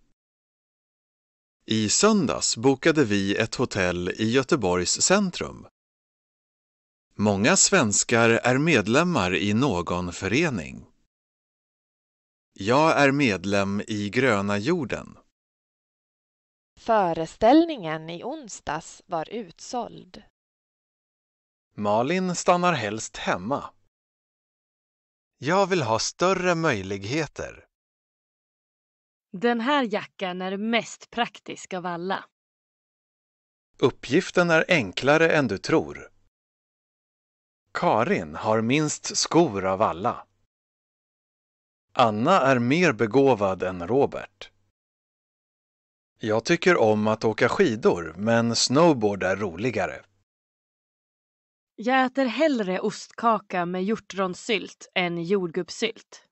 Speaker 3: I söndags bokade vi ett hotell i Göteborgs centrum. Många svenskar är medlemmar i någon förening. Jag är medlem i Gröna jorden.
Speaker 2: Föreställningen i onsdags var utsåld.
Speaker 3: Malin stannar helst hemma. Jag vill ha större möjligheter.
Speaker 4: Den här jackan är mest praktisk av alla.
Speaker 3: Uppgiften är enklare än du tror. Karin har minst skor av alla. Anna är mer begåvad än Robert. Jag tycker om att åka skidor, men snowboard är roligare.
Speaker 4: Jag äter hellre ostkaka med hjortronsylt än jordgubbssylt.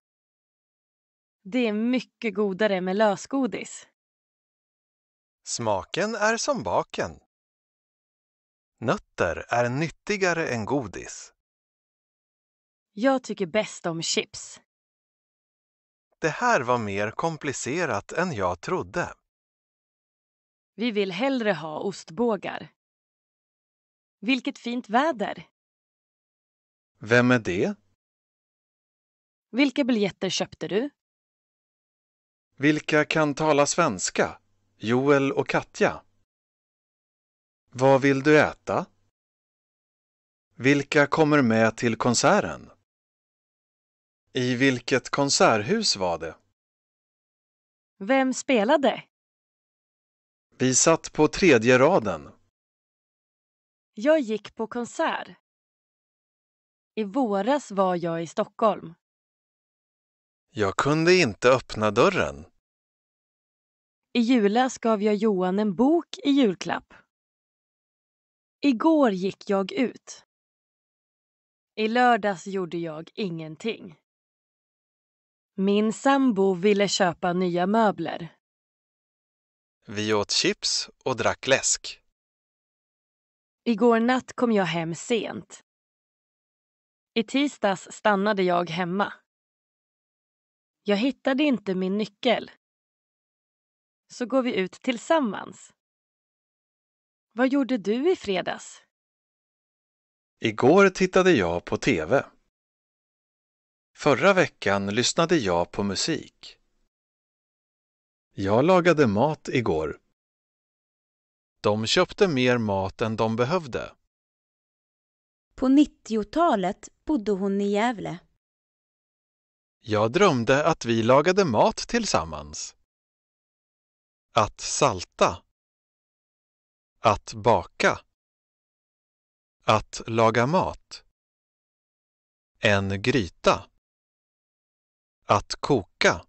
Speaker 4: Det är mycket godare med lösgodis.
Speaker 3: Smaken är som baken. Nötter är nyttigare än godis.
Speaker 4: Jag tycker bäst om chips.
Speaker 3: Det här var mer komplicerat än jag trodde.
Speaker 1: Vi vill hellre ha ostbågar. Vilket fint väder!
Speaker 3: Vem är det?
Speaker 4: Vilka biljetter köpte du?
Speaker 3: Vilka kan tala svenska? Joel och Katja. Vad vill du äta? Vilka kommer med till konserten? I vilket konserthus var det?
Speaker 1: Vem spelade?
Speaker 3: Vi satt på tredje raden.
Speaker 1: Jag gick på konsert. I våras var jag i Stockholm. Jag kunde inte öppna dörren.
Speaker 4: I julas gav jag Johan en bok i julklapp. Igår gick jag ut. I lördags gjorde jag ingenting.
Speaker 1: Min sambo ville köpa nya möbler.
Speaker 3: Vi åt chips och drack läsk.
Speaker 4: Igår natt kom jag hem sent. I tisdags stannade jag hemma.
Speaker 1: Jag hittade inte min nyckel. Så går vi ut tillsammans. Vad gjorde du i fredags?
Speaker 3: Igår tittade jag på TV. Förra veckan lyssnade jag på musik. Jag lagade mat igår. De köpte mer mat än de behövde.
Speaker 4: På 90-talet bodde hon i Gävle.
Speaker 3: Jag drömde att vi lagade mat tillsammans. Att salta. Att baka.
Speaker 1: Att laga mat. En gryta. Att koka.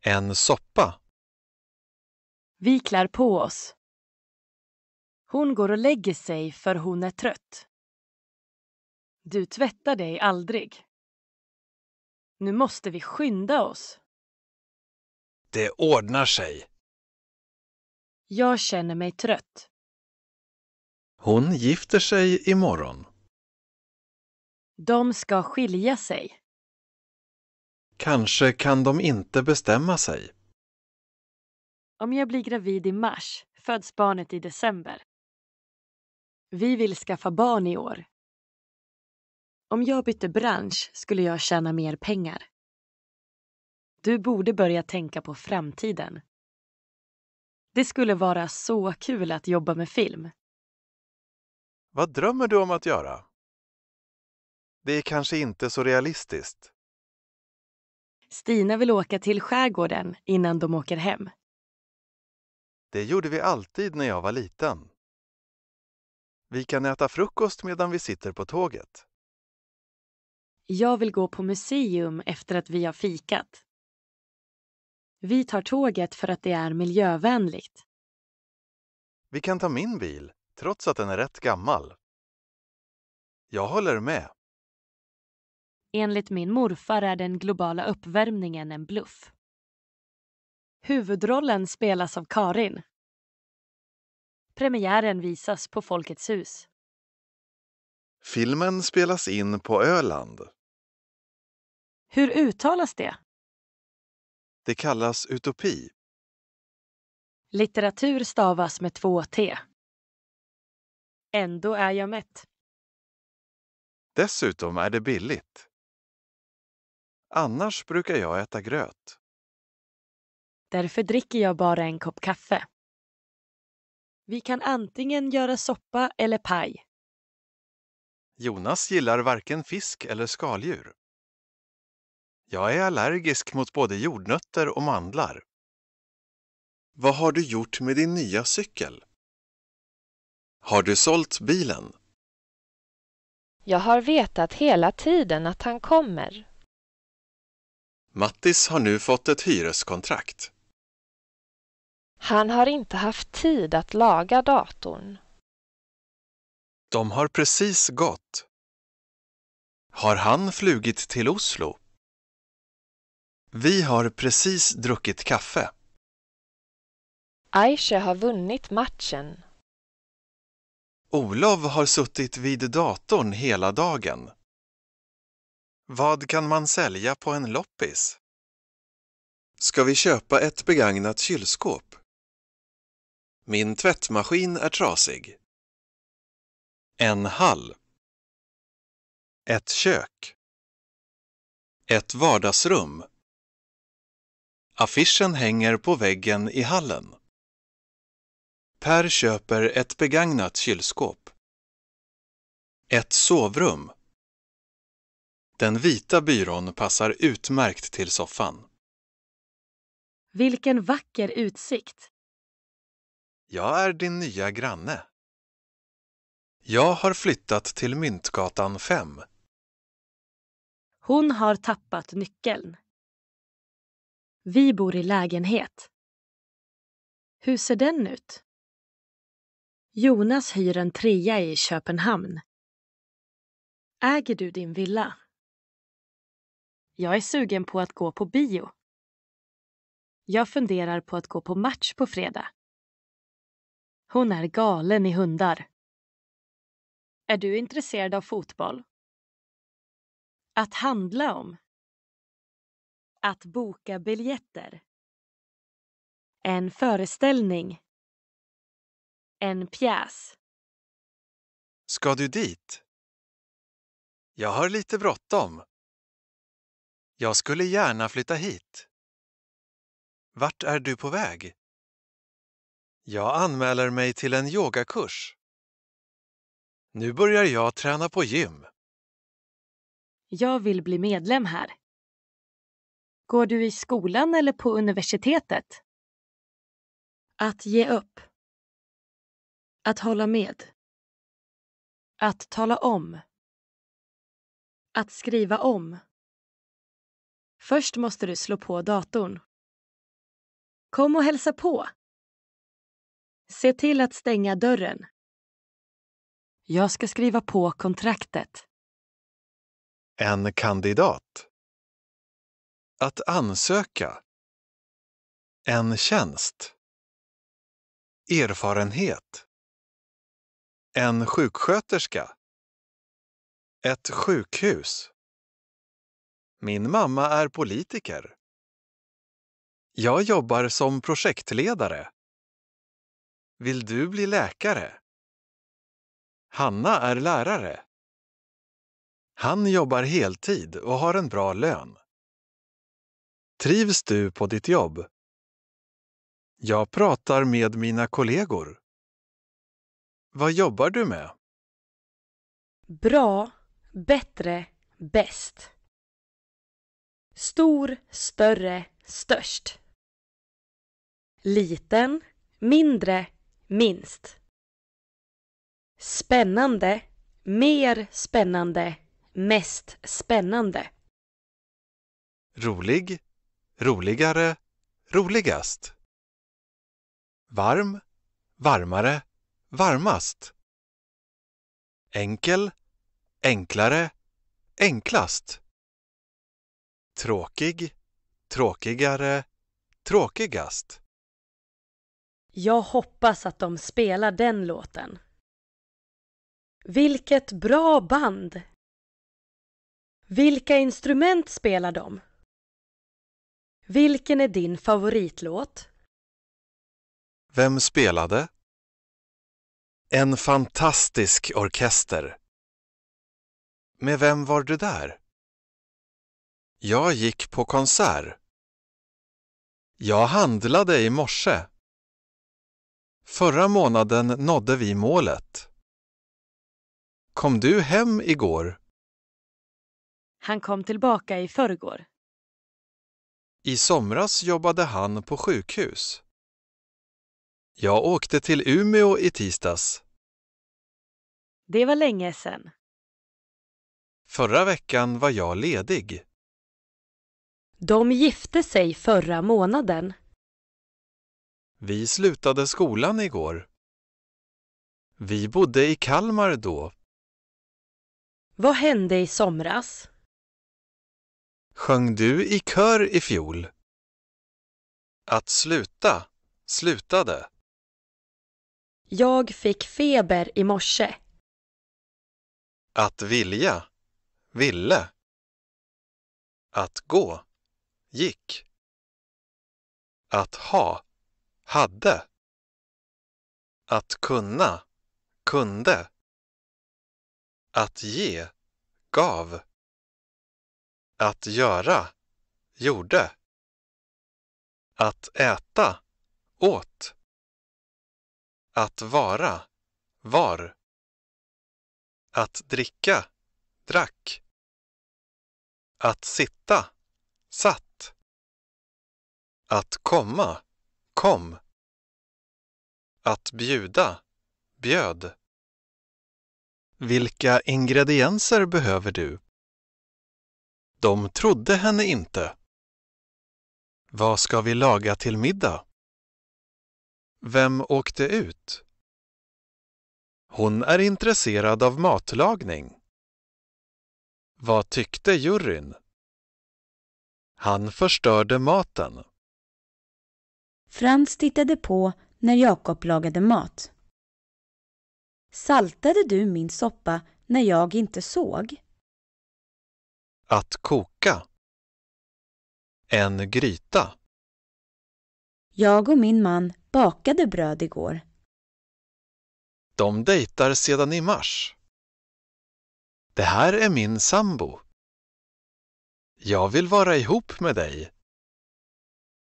Speaker 1: En soppa. Vi klär på oss. Hon går och lägger sig för hon är trött. Du tvättar dig aldrig. Nu måste vi skynda oss. Det ordnar sig. Jag känner mig trött.
Speaker 3: Hon gifter sig imorgon.
Speaker 4: De ska skilja sig.
Speaker 3: Kanske kan de inte bestämma sig.
Speaker 4: Om jag blir gravid i mars föds barnet i december. Vi vill skaffa barn i år. Om jag bytte bransch skulle jag tjäna mer pengar. Du borde börja tänka på framtiden. Det skulle vara så kul att jobba med film.
Speaker 3: Vad drömmer du om att göra? Det är kanske inte så realistiskt.
Speaker 4: Stina vill åka till skärgården innan de åker hem.
Speaker 3: Det gjorde vi alltid när jag var liten. Vi kan äta frukost medan vi sitter på tåget.
Speaker 4: Jag vill gå på museum efter att vi har fikat. Vi tar tåget för att det är miljövänligt.
Speaker 3: Vi kan ta min bil, trots att den är rätt gammal. Jag håller med.
Speaker 1: Enligt
Speaker 4: min morfar är den globala uppvärmningen en bluff. Huvudrollen spelas av Karin. Premiären visas på Folkets hus.
Speaker 3: Filmen spelas in på Öland.
Speaker 1: Hur uttalas det?
Speaker 3: Det kallas utopi.
Speaker 1: Litteratur stavas med två t. Ändå är jag mätt.
Speaker 3: Dessutom är det billigt. Annars brukar jag äta gröt.
Speaker 4: Därför dricker jag bara en kopp kaffe. Vi kan antingen göra soppa eller paj.
Speaker 3: Jonas gillar varken fisk eller skaldjur. Jag är allergisk mot både jordnötter och mandlar. Vad har du gjort med din nya cykel? Har du sålt bilen?
Speaker 2: Jag har vetat hela tiden att han kommer.
Speaker 3: Mattis har nu fått ett hyreskontrakt.
Speaker 2: Han har inte haft tid att laga datorn.
Speaker 3: De har precis gått. Har han flugit till Oslo? Vi har precis druckit kaffe.
Speaker 2: Aisha har vunnit matchen.
Speaker 3: Olof har suttit vid datorn hela dagen. Vad kan man sälja på en loppis? Ska vi köpa ett begagnat kylskåp? Min tvättmaskin är trasig.
Speaker 1: En hall. Ett kök.
Speaker 3: Ett vardagsrum. Affischen hänger på väggen i hallen. Per köper ett begagnat kylskåp. Ett sovrum. Den vita byrån passar utmärkt till soffan.
Speaker 4: Vilken vacker utsikt!
Speaker 3: Jag är din nya granne. Jag har flyttat till Myntgatan 5.
Speaker 4: Hon har tappat nyckeln. Vi bor i lägenhet.
Speaker 1: Hur ser den ut? Jonas hyr en trea i Köpenhamn. Äger du din villa? Jag är sugen på att gå på bio. Jag funderar på att gå på match på fredag. Hon är galen i hundar. Är du intresserad av fotboll? Att handla om? Att boka biljetter. En föreställning. En pjäs. Ska du dit? Jag har lite bråttom.
Speaker 3: Jag skulle gärna flytta hit. Vart är du på väg? Jag anmäler mig till en yogakurs. Nu börjar jag träna på gym.
Speaker 4: Jag vill bli medlem här. Går du i skolan eller på universitetet?
Speaker 1: Att ge upp. Att hålla med. Att tala om. Att skriva om. Först måste du slå på datorn. Kom och hälsa på. Se till att stänga dörren. Jag ska skriva på kontraktet.
Speaker 3: En kandidat. Att ansöka. En
Speaker 1: tjänst. Erfarenhet. En
Speaker 3: sjuksköterska. Ett sjukhus. Min mamma är politiker. Jag jobbar som projektledare. Vill du bli läkare? Hanna är lärare. Han jobbar heltid och har en bra lön. Trivs du på ditt jobb? Jag pratar med mina kollegor. Vad jobbar du med?
Speaker 1: Bra, bättre, bäst. Stor, större, störst.
Speaker 4: Liten, mindre, minst. Spännande, mer spännande, mest spännande.
Speaker 3: Rolig, roligare, roligast. Varm, varmare, varmast. Enkel, enklare, enklast. Tråkig, tråkigare, tråkigast.
Speaker 4: Jag hoppas att de spelar den låten. Vilket bra band! Vilka instrument spelar de? Vilken är din favoritlåt?
Speaker 3: Vem spelade? En fantastisk orkester. Med vem var du där? Jag gick på konsert. Jag handlade i morse. Förra månaden nådde vi målet. Kom du hem igår?
Speaker 4: Han kom tillbaka i förrgår.
Speaker 3: I somras jobbade han på sjukhus. Jag åkte till Umeå i tisdags.
Speaker 4: Det var länge sedan.
Speaker 3: Förra veckan var jag ledig.
Speaker 1: De gifte sig förra månaden.
Speaker 3: Vi slutade skolan igår. Vi bodde i Kalmar då.
Speaker 1: Vad hände i somras?
Speaker 3: Sjöng du i kör i fjol? Att sluta, slutade.
Speaker 4: Jag fick feber i morse.
Speaker 3: Att vilja, ville.
Speaker 1: Att gå, gick. Att ha, hade. Att kunna, kunde. Att ge, gav. Att göra, gjorde. Att äta, åt. Att vara, var. Att dricka, drack. Att sitta, satt. Att komma, kom. Att bjuda, bjöd.
Speaker 3: Vilka ingredienser behöver du? De trodde henne inte. Vad ska vi laga till middag? Vem åkte ut? Hon är intresserad av matlagning. Vad tyckte juryn? Han förstörde maten.
Speaker 1: Frans
Speaker 4: tittade på när Jakob lagade mat. Saltade du min soppa när jag inte såg?
Speaker 3: Att koka. En gryta.
Speaker 1: Jag och min man bakade bröd igår.
Speaker 3: De dejtar sedan i mars. Det här är min sambo. Jag vill vara ihop med dig.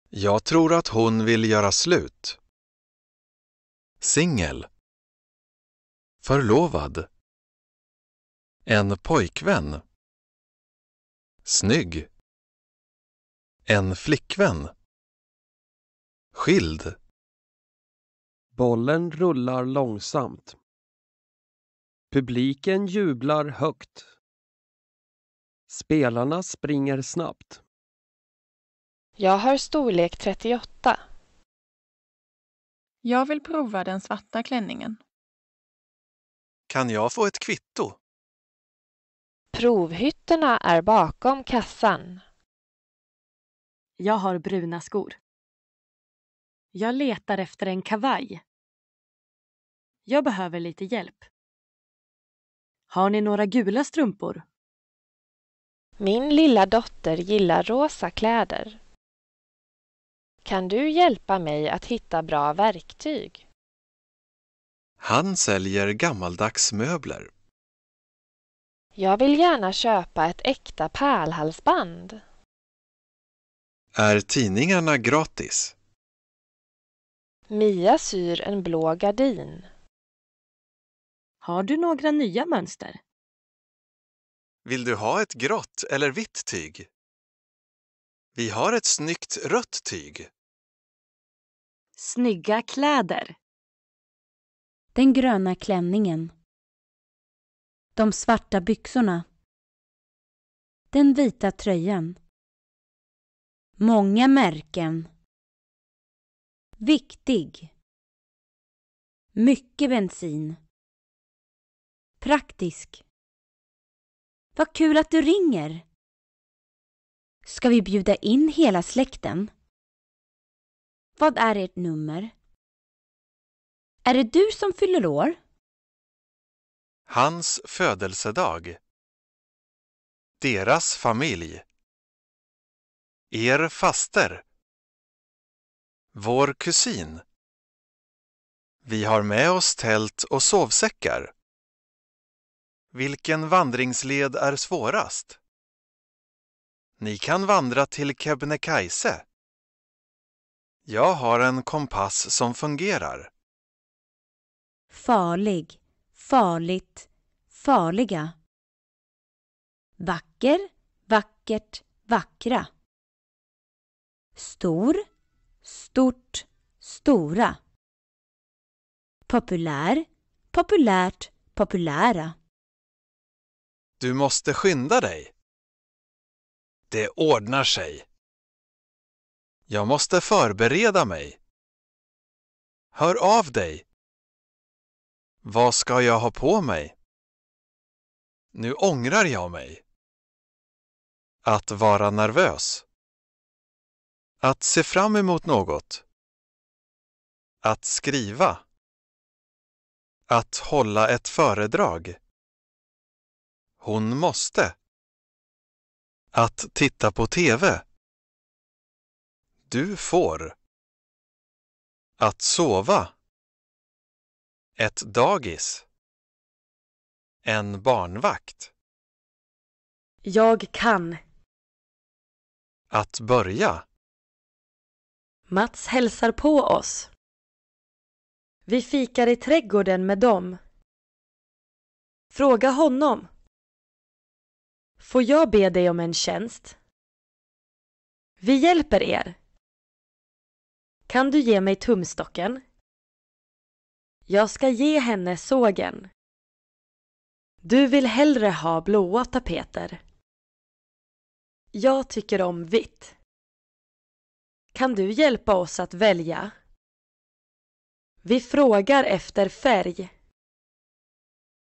Speaker 3: Jag tror att hon vill göra slut. Singel.
Speaker 1: Förlovad. En pojkvän. Snygg. En flickvän. Skild.
Speaker 3: Bollen rullar långsamt. Publiken jublar högt. Spelarna springer snabbt.
Speaker 2: Jag har storlek 38.
Speaker 1: Jag vill prova den svarta klänningen.
Speaker 3: Kan jag få ett kvitto?
Speaker 1: Provhytterna är bakom kassan. Jag har bruna skor. Jag letar efter en kavaj. Jag behöver lite hjälp.
Speaker 2: Har ni några gula strumpor? Min lilla dotter gillar rosa kläder. Kan du hjälpa mig att hitta bra verktyg?
Speaker 3: Han säljer gammaldags möbler.
Speaker 2: Jag vill gärna köpa ett äkta pärlhalsband.
Speaker 3: Är tidningarna gratis?
Speaker 4: Mia syr en blå gardin. Har du några nya mönster?
Speaker 3: Vill du ha ett grått eller vitt tyg? Vi har ett snyggt rött tyg.
Speaker 1: Snygga kläder. Den gröna klänningen. De svarta byxorna. Den vita tröjan. Många märken. Viktig. Mycket bensin. Praktisk. Vad kul att du ringer. Ska vi bjuda in hela släkten? Vad är ert nummer? Är det du som fyller år?
Speaker 3: Hans födelsedag. Deras familj.
Speaker 1: Er faster. Vår
Speaker 3: kusin. Vi har med oss tält och sovsäckar. Vilken vandringsled är svårast? Ni kan vandra till Kebnekaise. Jag har en kompass som fungerar.
Speaker 4: Farlig farligt, farliga. Vacker, vackert, vackra. Stor, stort,
Speaker 1: stora. Populär, populärt, populära.
Speaker 3: Du måste skynda dig. Det ordnar sig. Jag måste förbereda mig. Hör av dig. Vad ska jag ha på mig?
Speaker 1: Nu ångrar jag mig.
Speaker 3: Att vara nervös. Att se fram emot något. Att skriva. Att hålla ett
Speaker 1: föredrag. Hon måste. Att titta på TV. Du får. Att sova. Ett dagis. En barnvakt. Jag kan. Att börja. Mats hälsar på oss. Vi fikar i trädgården med dem. Fråga honom. Får jag be dig om en tjänst? Vi hjälper er. Kan du ge mig tumstocken? Jag ska ge henne sågen.
Speaker 4: Du vill hellre ha blåa tapeter. Jag tycker om vitt. Kan du hjälpa oss att välja?
Speaker 1: Vi frågar efter färg.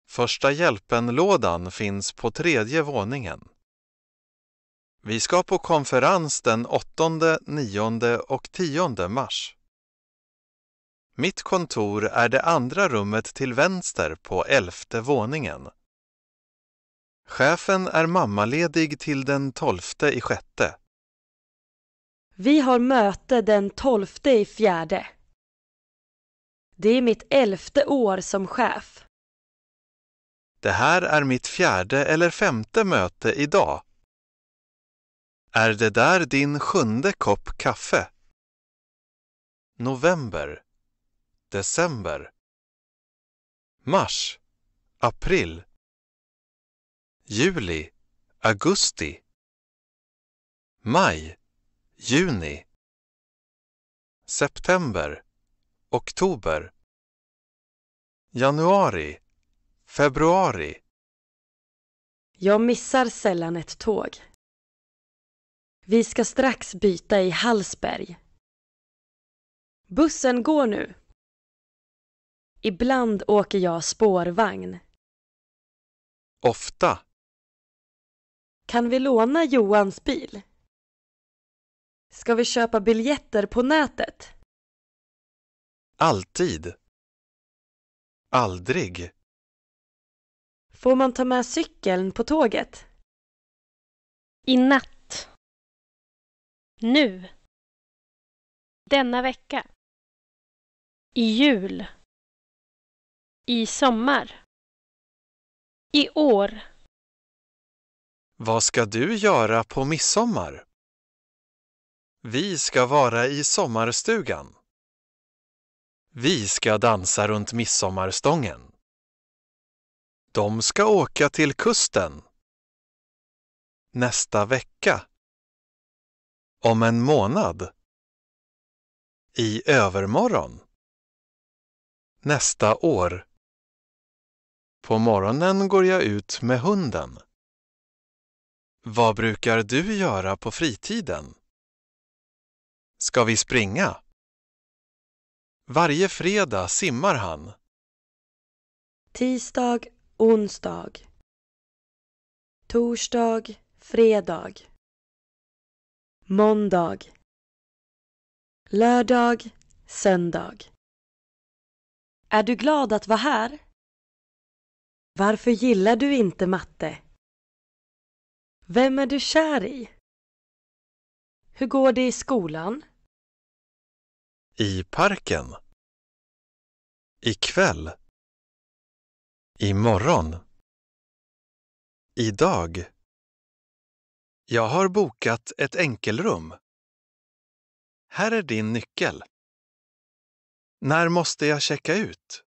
Speaker 3: Första hjälpen-lådan finns på tredje våningen. Vi ska på konferens den 8, 9 och 10 mars. Mitt kontor är det andra rummet till vänster på elfte våningen. Chefen är mammaledig till den tolfte i sjätte.
Speaker 4: Vi har möte den tolfte i fjärde.
Speaker 1: Det är mitt elfte år som chef.
Speaker 3: Det här är mitt fjärde eller femte möte idag. Är det där din sjunde kopp kaffe? November december mars, april juli, augusti maj, juni september, oktober januari, februari
Speaker 4: Jag missar sällan ett tåg.
Speaker 1: Vi ska strax byta i Hallsberg. Bussen går nu. Ibland åker jag spårvagn. Ofta. Kan vi låna Johans bil? Ska vi köpa biljetter på nätet? Alltid. Aldrig. Får man ta med cykeln på tåget? I natt. Nu. Denna vecka. I jul. I sommar. I år.
Speaker 3: Vad ska du göra på midsommar? Vi ska vara i sommarstugan. Vi ska dansa runt midsommarstången. De ska åka till kusten. Nästa vecka.
Speaker 1: Om en månad. I
Speaker 3: övermorgon. Nästa år. På morgonen går jag ut med hunden. Vad brukar du göra på fritiden? Ska vi springa? Varje fredag simmar han. Tisdag,
Speaker 1: onsdag. Torsdag, fredag. Måndag. Lördag, söndag. Är du glad att vara här? Varför gillar du inte matte? Vem är du kär i? Hur går det i skolan? I parken. I kväll. I morgon. I dag. Jag har
Speaker 3: bokat ett enkelrum. Här är din nyckel. När måste jag checka ut?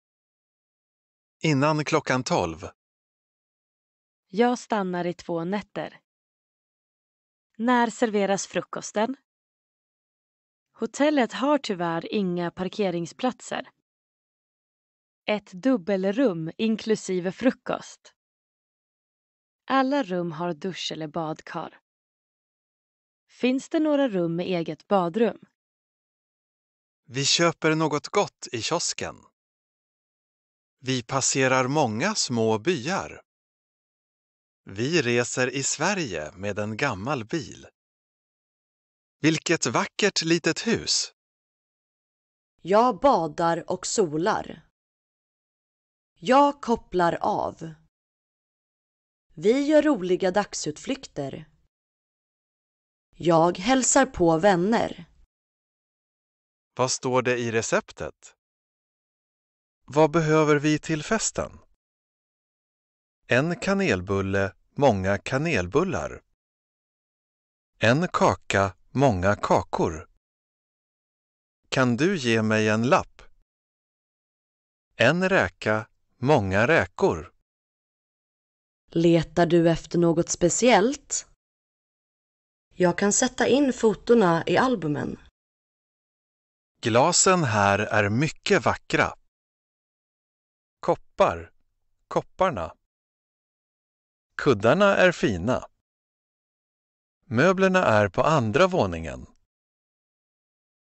Speaker 3: Innan klockan
Speaker 1: tolv. Jag stannar i två nätter.
Speaker 4: När serveras frukosten? Hotellet har tyvärr inga parkeringsplatser. Ett dubbelrum inklusive frukost. Alla rum har dusch eller badkar. Finns det några rum med eget badrum?
Speaker 3: Vi köper något gott i kiosken. Vi passerar många små byar. Vi reser i Sverige med en gammal bil. Vilket vackert litet hus!
Speaker 1: Jag badar och solar. Jag kopplar av. Vi gör roliga dagsutflykter. Jag hälsar på vänner.
Speaker 3: Vad står det i receptet? Vad behöver vi till festen? En kanelbulle, många kanelbullar. En kaka, många kakor. Kan du ge mig en lapp? En räka, många räkor.
Speaker 1: Letar du efter något speciellt? Jag kan sätta in fotona i albumen.
Speaker 3: Glasen här är mycket vackra koppar,
Speaker 1: kopparna.
Speaker 3: Kuddarna är fina. Möblerna är på andra våningen.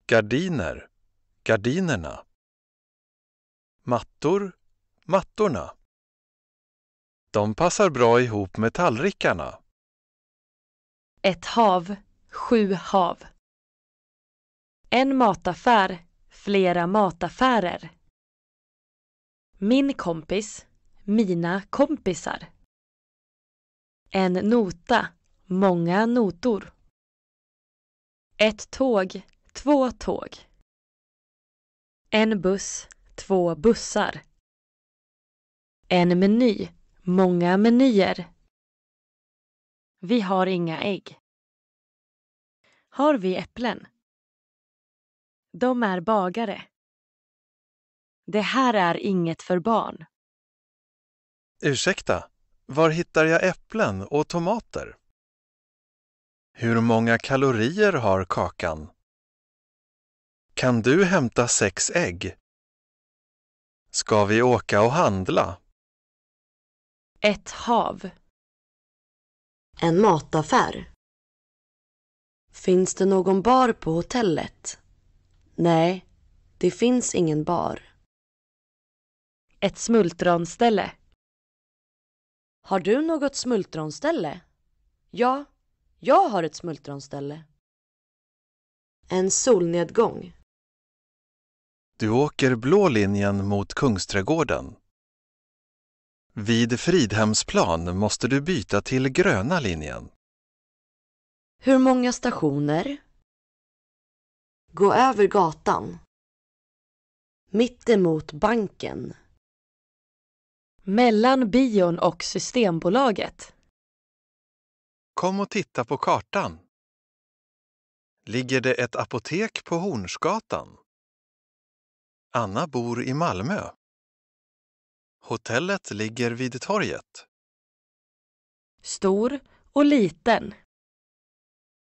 Speaker 3: Gardiner, gardinerna. Mattor, mattorna. De passar bra ihop med tallrikarna.
Speaker 1: Ett
Speaker 4: hav, sju hav. En mataffär, flera mataffärer. Min kompis. Mina kompisar. En nota. Många notor.
Speaker 1: Ett tåg. Två tåg. En buss. Två bussar. En meny. Många menyer. Vi har inga ägg. Har vi äpplen? De är bagare. Det här är inget för barn.
Speaker 3: Ursäkta, var hittar jag äpplen och tomater? Hur många kalorier har kakan? Kan du hämta sex ägg? Ska vi åka och handla?
Speaker 1: Ett hav. En mataffär.
Speaker 4: Finns det någon bar på hotellet? Nej, det finns ingen bar. Ett smultronställe. Har du något smultronställe? Ja, jag har ett
Speaker 1: smultronställe. En solnedgång.
Speaker 3: Du åker blå linjen mot Kungsträdgården. Vid Fridhemsplan måste du byta till gröna linjen.
Speaker 1: Hur många stationer? Gå över gatan. Mittemot banken. Mellan
Speaker 4: bion och Systembolaget.
Speaker 3: Kom och titta på kartan. Ligger det ett apotek på Hornsgatan? Anna bor i Malmö. Hotellet ligger vid torget.
Speaker 1: Stor och liten.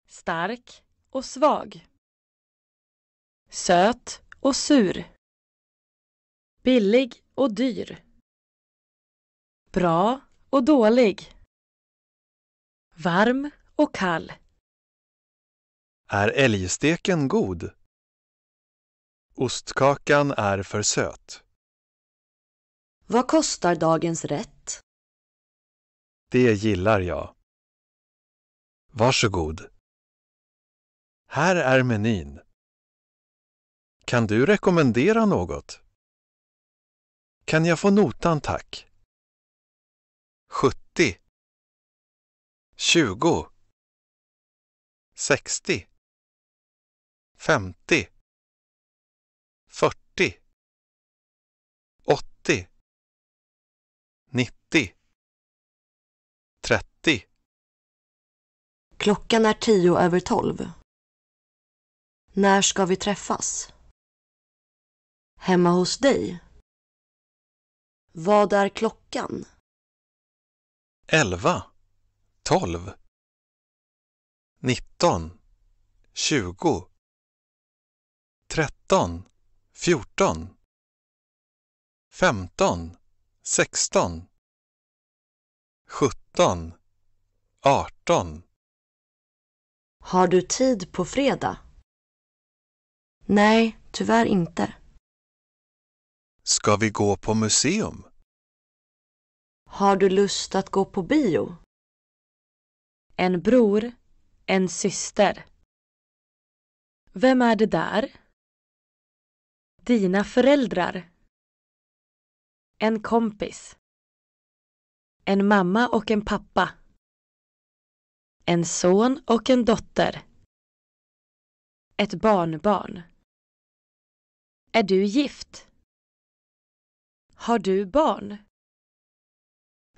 Speaker 1: Stark och svag. Söt och sur. Billig och dyr. Bra och dålig. Varm och kall.
Speaker 3: Är älgsteken god? Ostkakan är för söt.
Speaker 1: Vad kostar dagens rätt?
Speaker 3: Det gillar jag. Varsågod.
Speaker 1: Här är menyn. Kan du rekommendera något? Kan jag få notan, tack? 70 20 60 50 40 80 90 30 Klockan är tio över tolv. När ska vi träffas? Hemma hos dig? Vad är klockan? elva, tolv,
Speaker 3: nitton, tjugo, tretton, fjorton, femton, sexton,
Speaker 1: sjutton, arton. Har du tid på fredag? Nej, tyvärr inte.
Speaker 3: Ska vi gå på museum?
Speaker 1: Har du lust att gå på bio? En bror, en syster. Vem är det där? Dina föräldrar. En kompis. En mamma och en pappa. En son och en dotter. Ett barnbarn. Är du gift? Har du barn?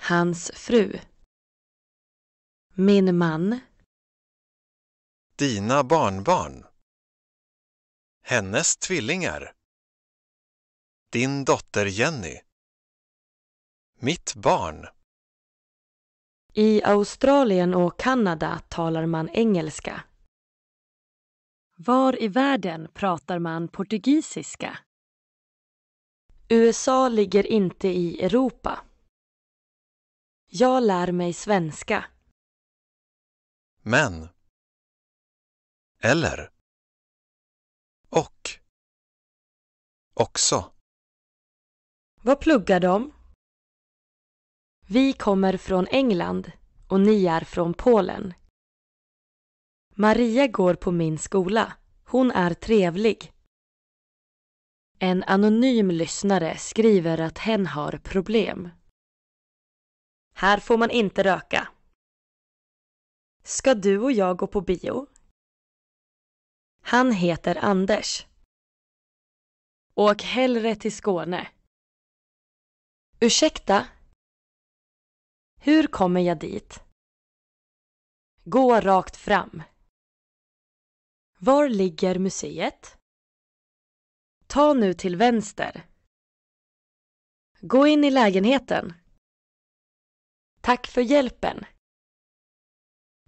Speaker 1: Hans fru. Min man. Dina barnbarn. Hennes tvillingar. Din dotter Jenny. Mitt barn.
Speaker 4: I Australien och Kanada talar man engelska. Var i världen pratar man portugisiska? USA ligger inte i Europa.
Speaker 1: Jag lär mig svenska. Men. Eller. Och. Också. Vad pluggar de?
Speaker 4: Vi kommer från England och ni är från Polen. Maria går på min skola. Hon är trevlig. En anonym lyssnare skriver att hen har problem. Här får man inte röka. Ska du och jag gå på
Speaker 1: bio? Han heter Anders. Åk hellre till Skåne. Ursäkta? Hur kommer jag dit? Gå rakt fram. Var ligger museet? Ta nu till vänster. Gå in i lägenheten. Tack för hjälpen.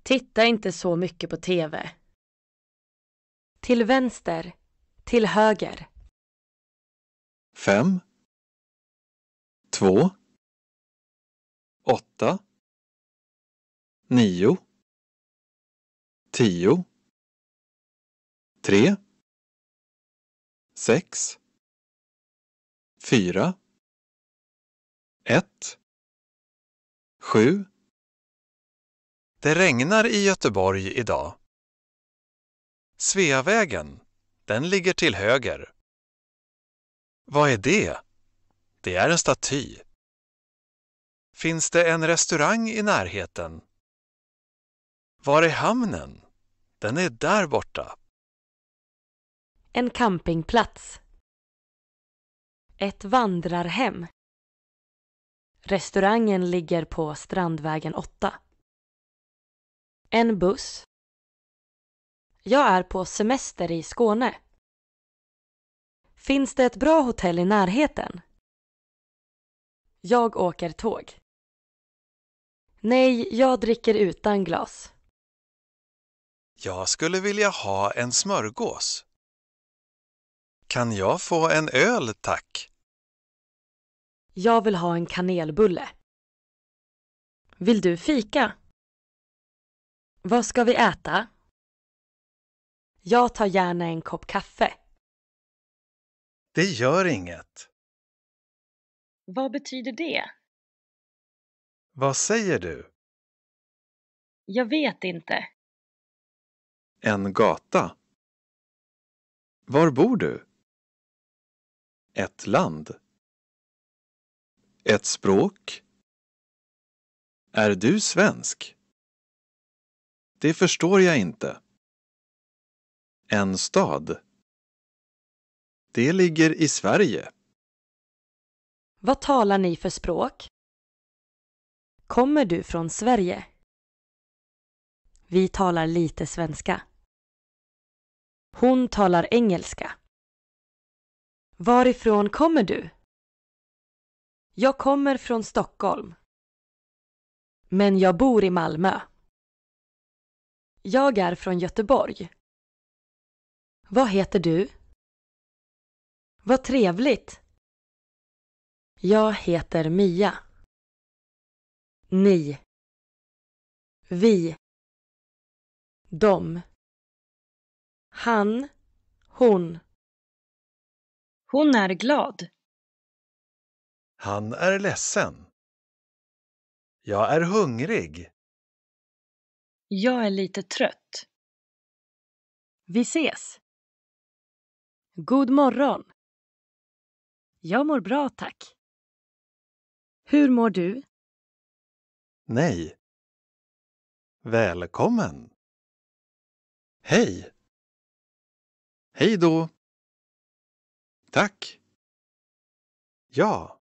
Speaker 1: Titta inte så mycket på TV. Till vänster. Till höger. Fem två åtta nio tio tre sex fyra ett
Speaker 3: 7. Det regnar i Göteborg idag. Sveavägen, den ligger till höger. Vad är det? Det är en staty. Finns det en restaurang i närheten? Var är hamnen? Den är där borta.
Speaker 4: En campingplats.
Speaker 1: Ett vandrarhem. Restaurangen ligger på Strandvägen 8. En buss. Jag är på semester i Skåne. Finns det ett bra hotell i närheten? Jag åker tåg. Nej, jag dricker utan glas.
Speaker 3: Jag skulle vilja ha en smörgås. Kan jag få en öl, tack?
Speaker 4: Jag vill ha en kanelbulle.
Speaker 1: Vill du fika? Vad ska vi äta? Jag tar gärna en kopp kaffe. Det gör inget. Vad betyder det? Vad säger du? Jag vet inte. En gata. Var bor du? Ett land. Ett språk. Är du svensk? Det förstår jag inte. En stad. Det ligger i Sverige. Vad talar ni för språk? Kommer du från Sverige? Vi talar lite svenska. Hon talar engelska. Varifrån kommer du? Jag kommer från Stockholm. Men jag bor i Malmö. Jag är från Göteborg. Vad heter du? Vad trevligt. Jag heter Mia. Ni. Vi. Dom. Han. Hon. Hon är glad. Han är ledsen. Jag är hungrig. Jag är lite trött. Vi ses. God morgon. Jag mår bra, tack. Hur mår du? Nej. Välkommen. Hej. Hej då. Tack. Ja.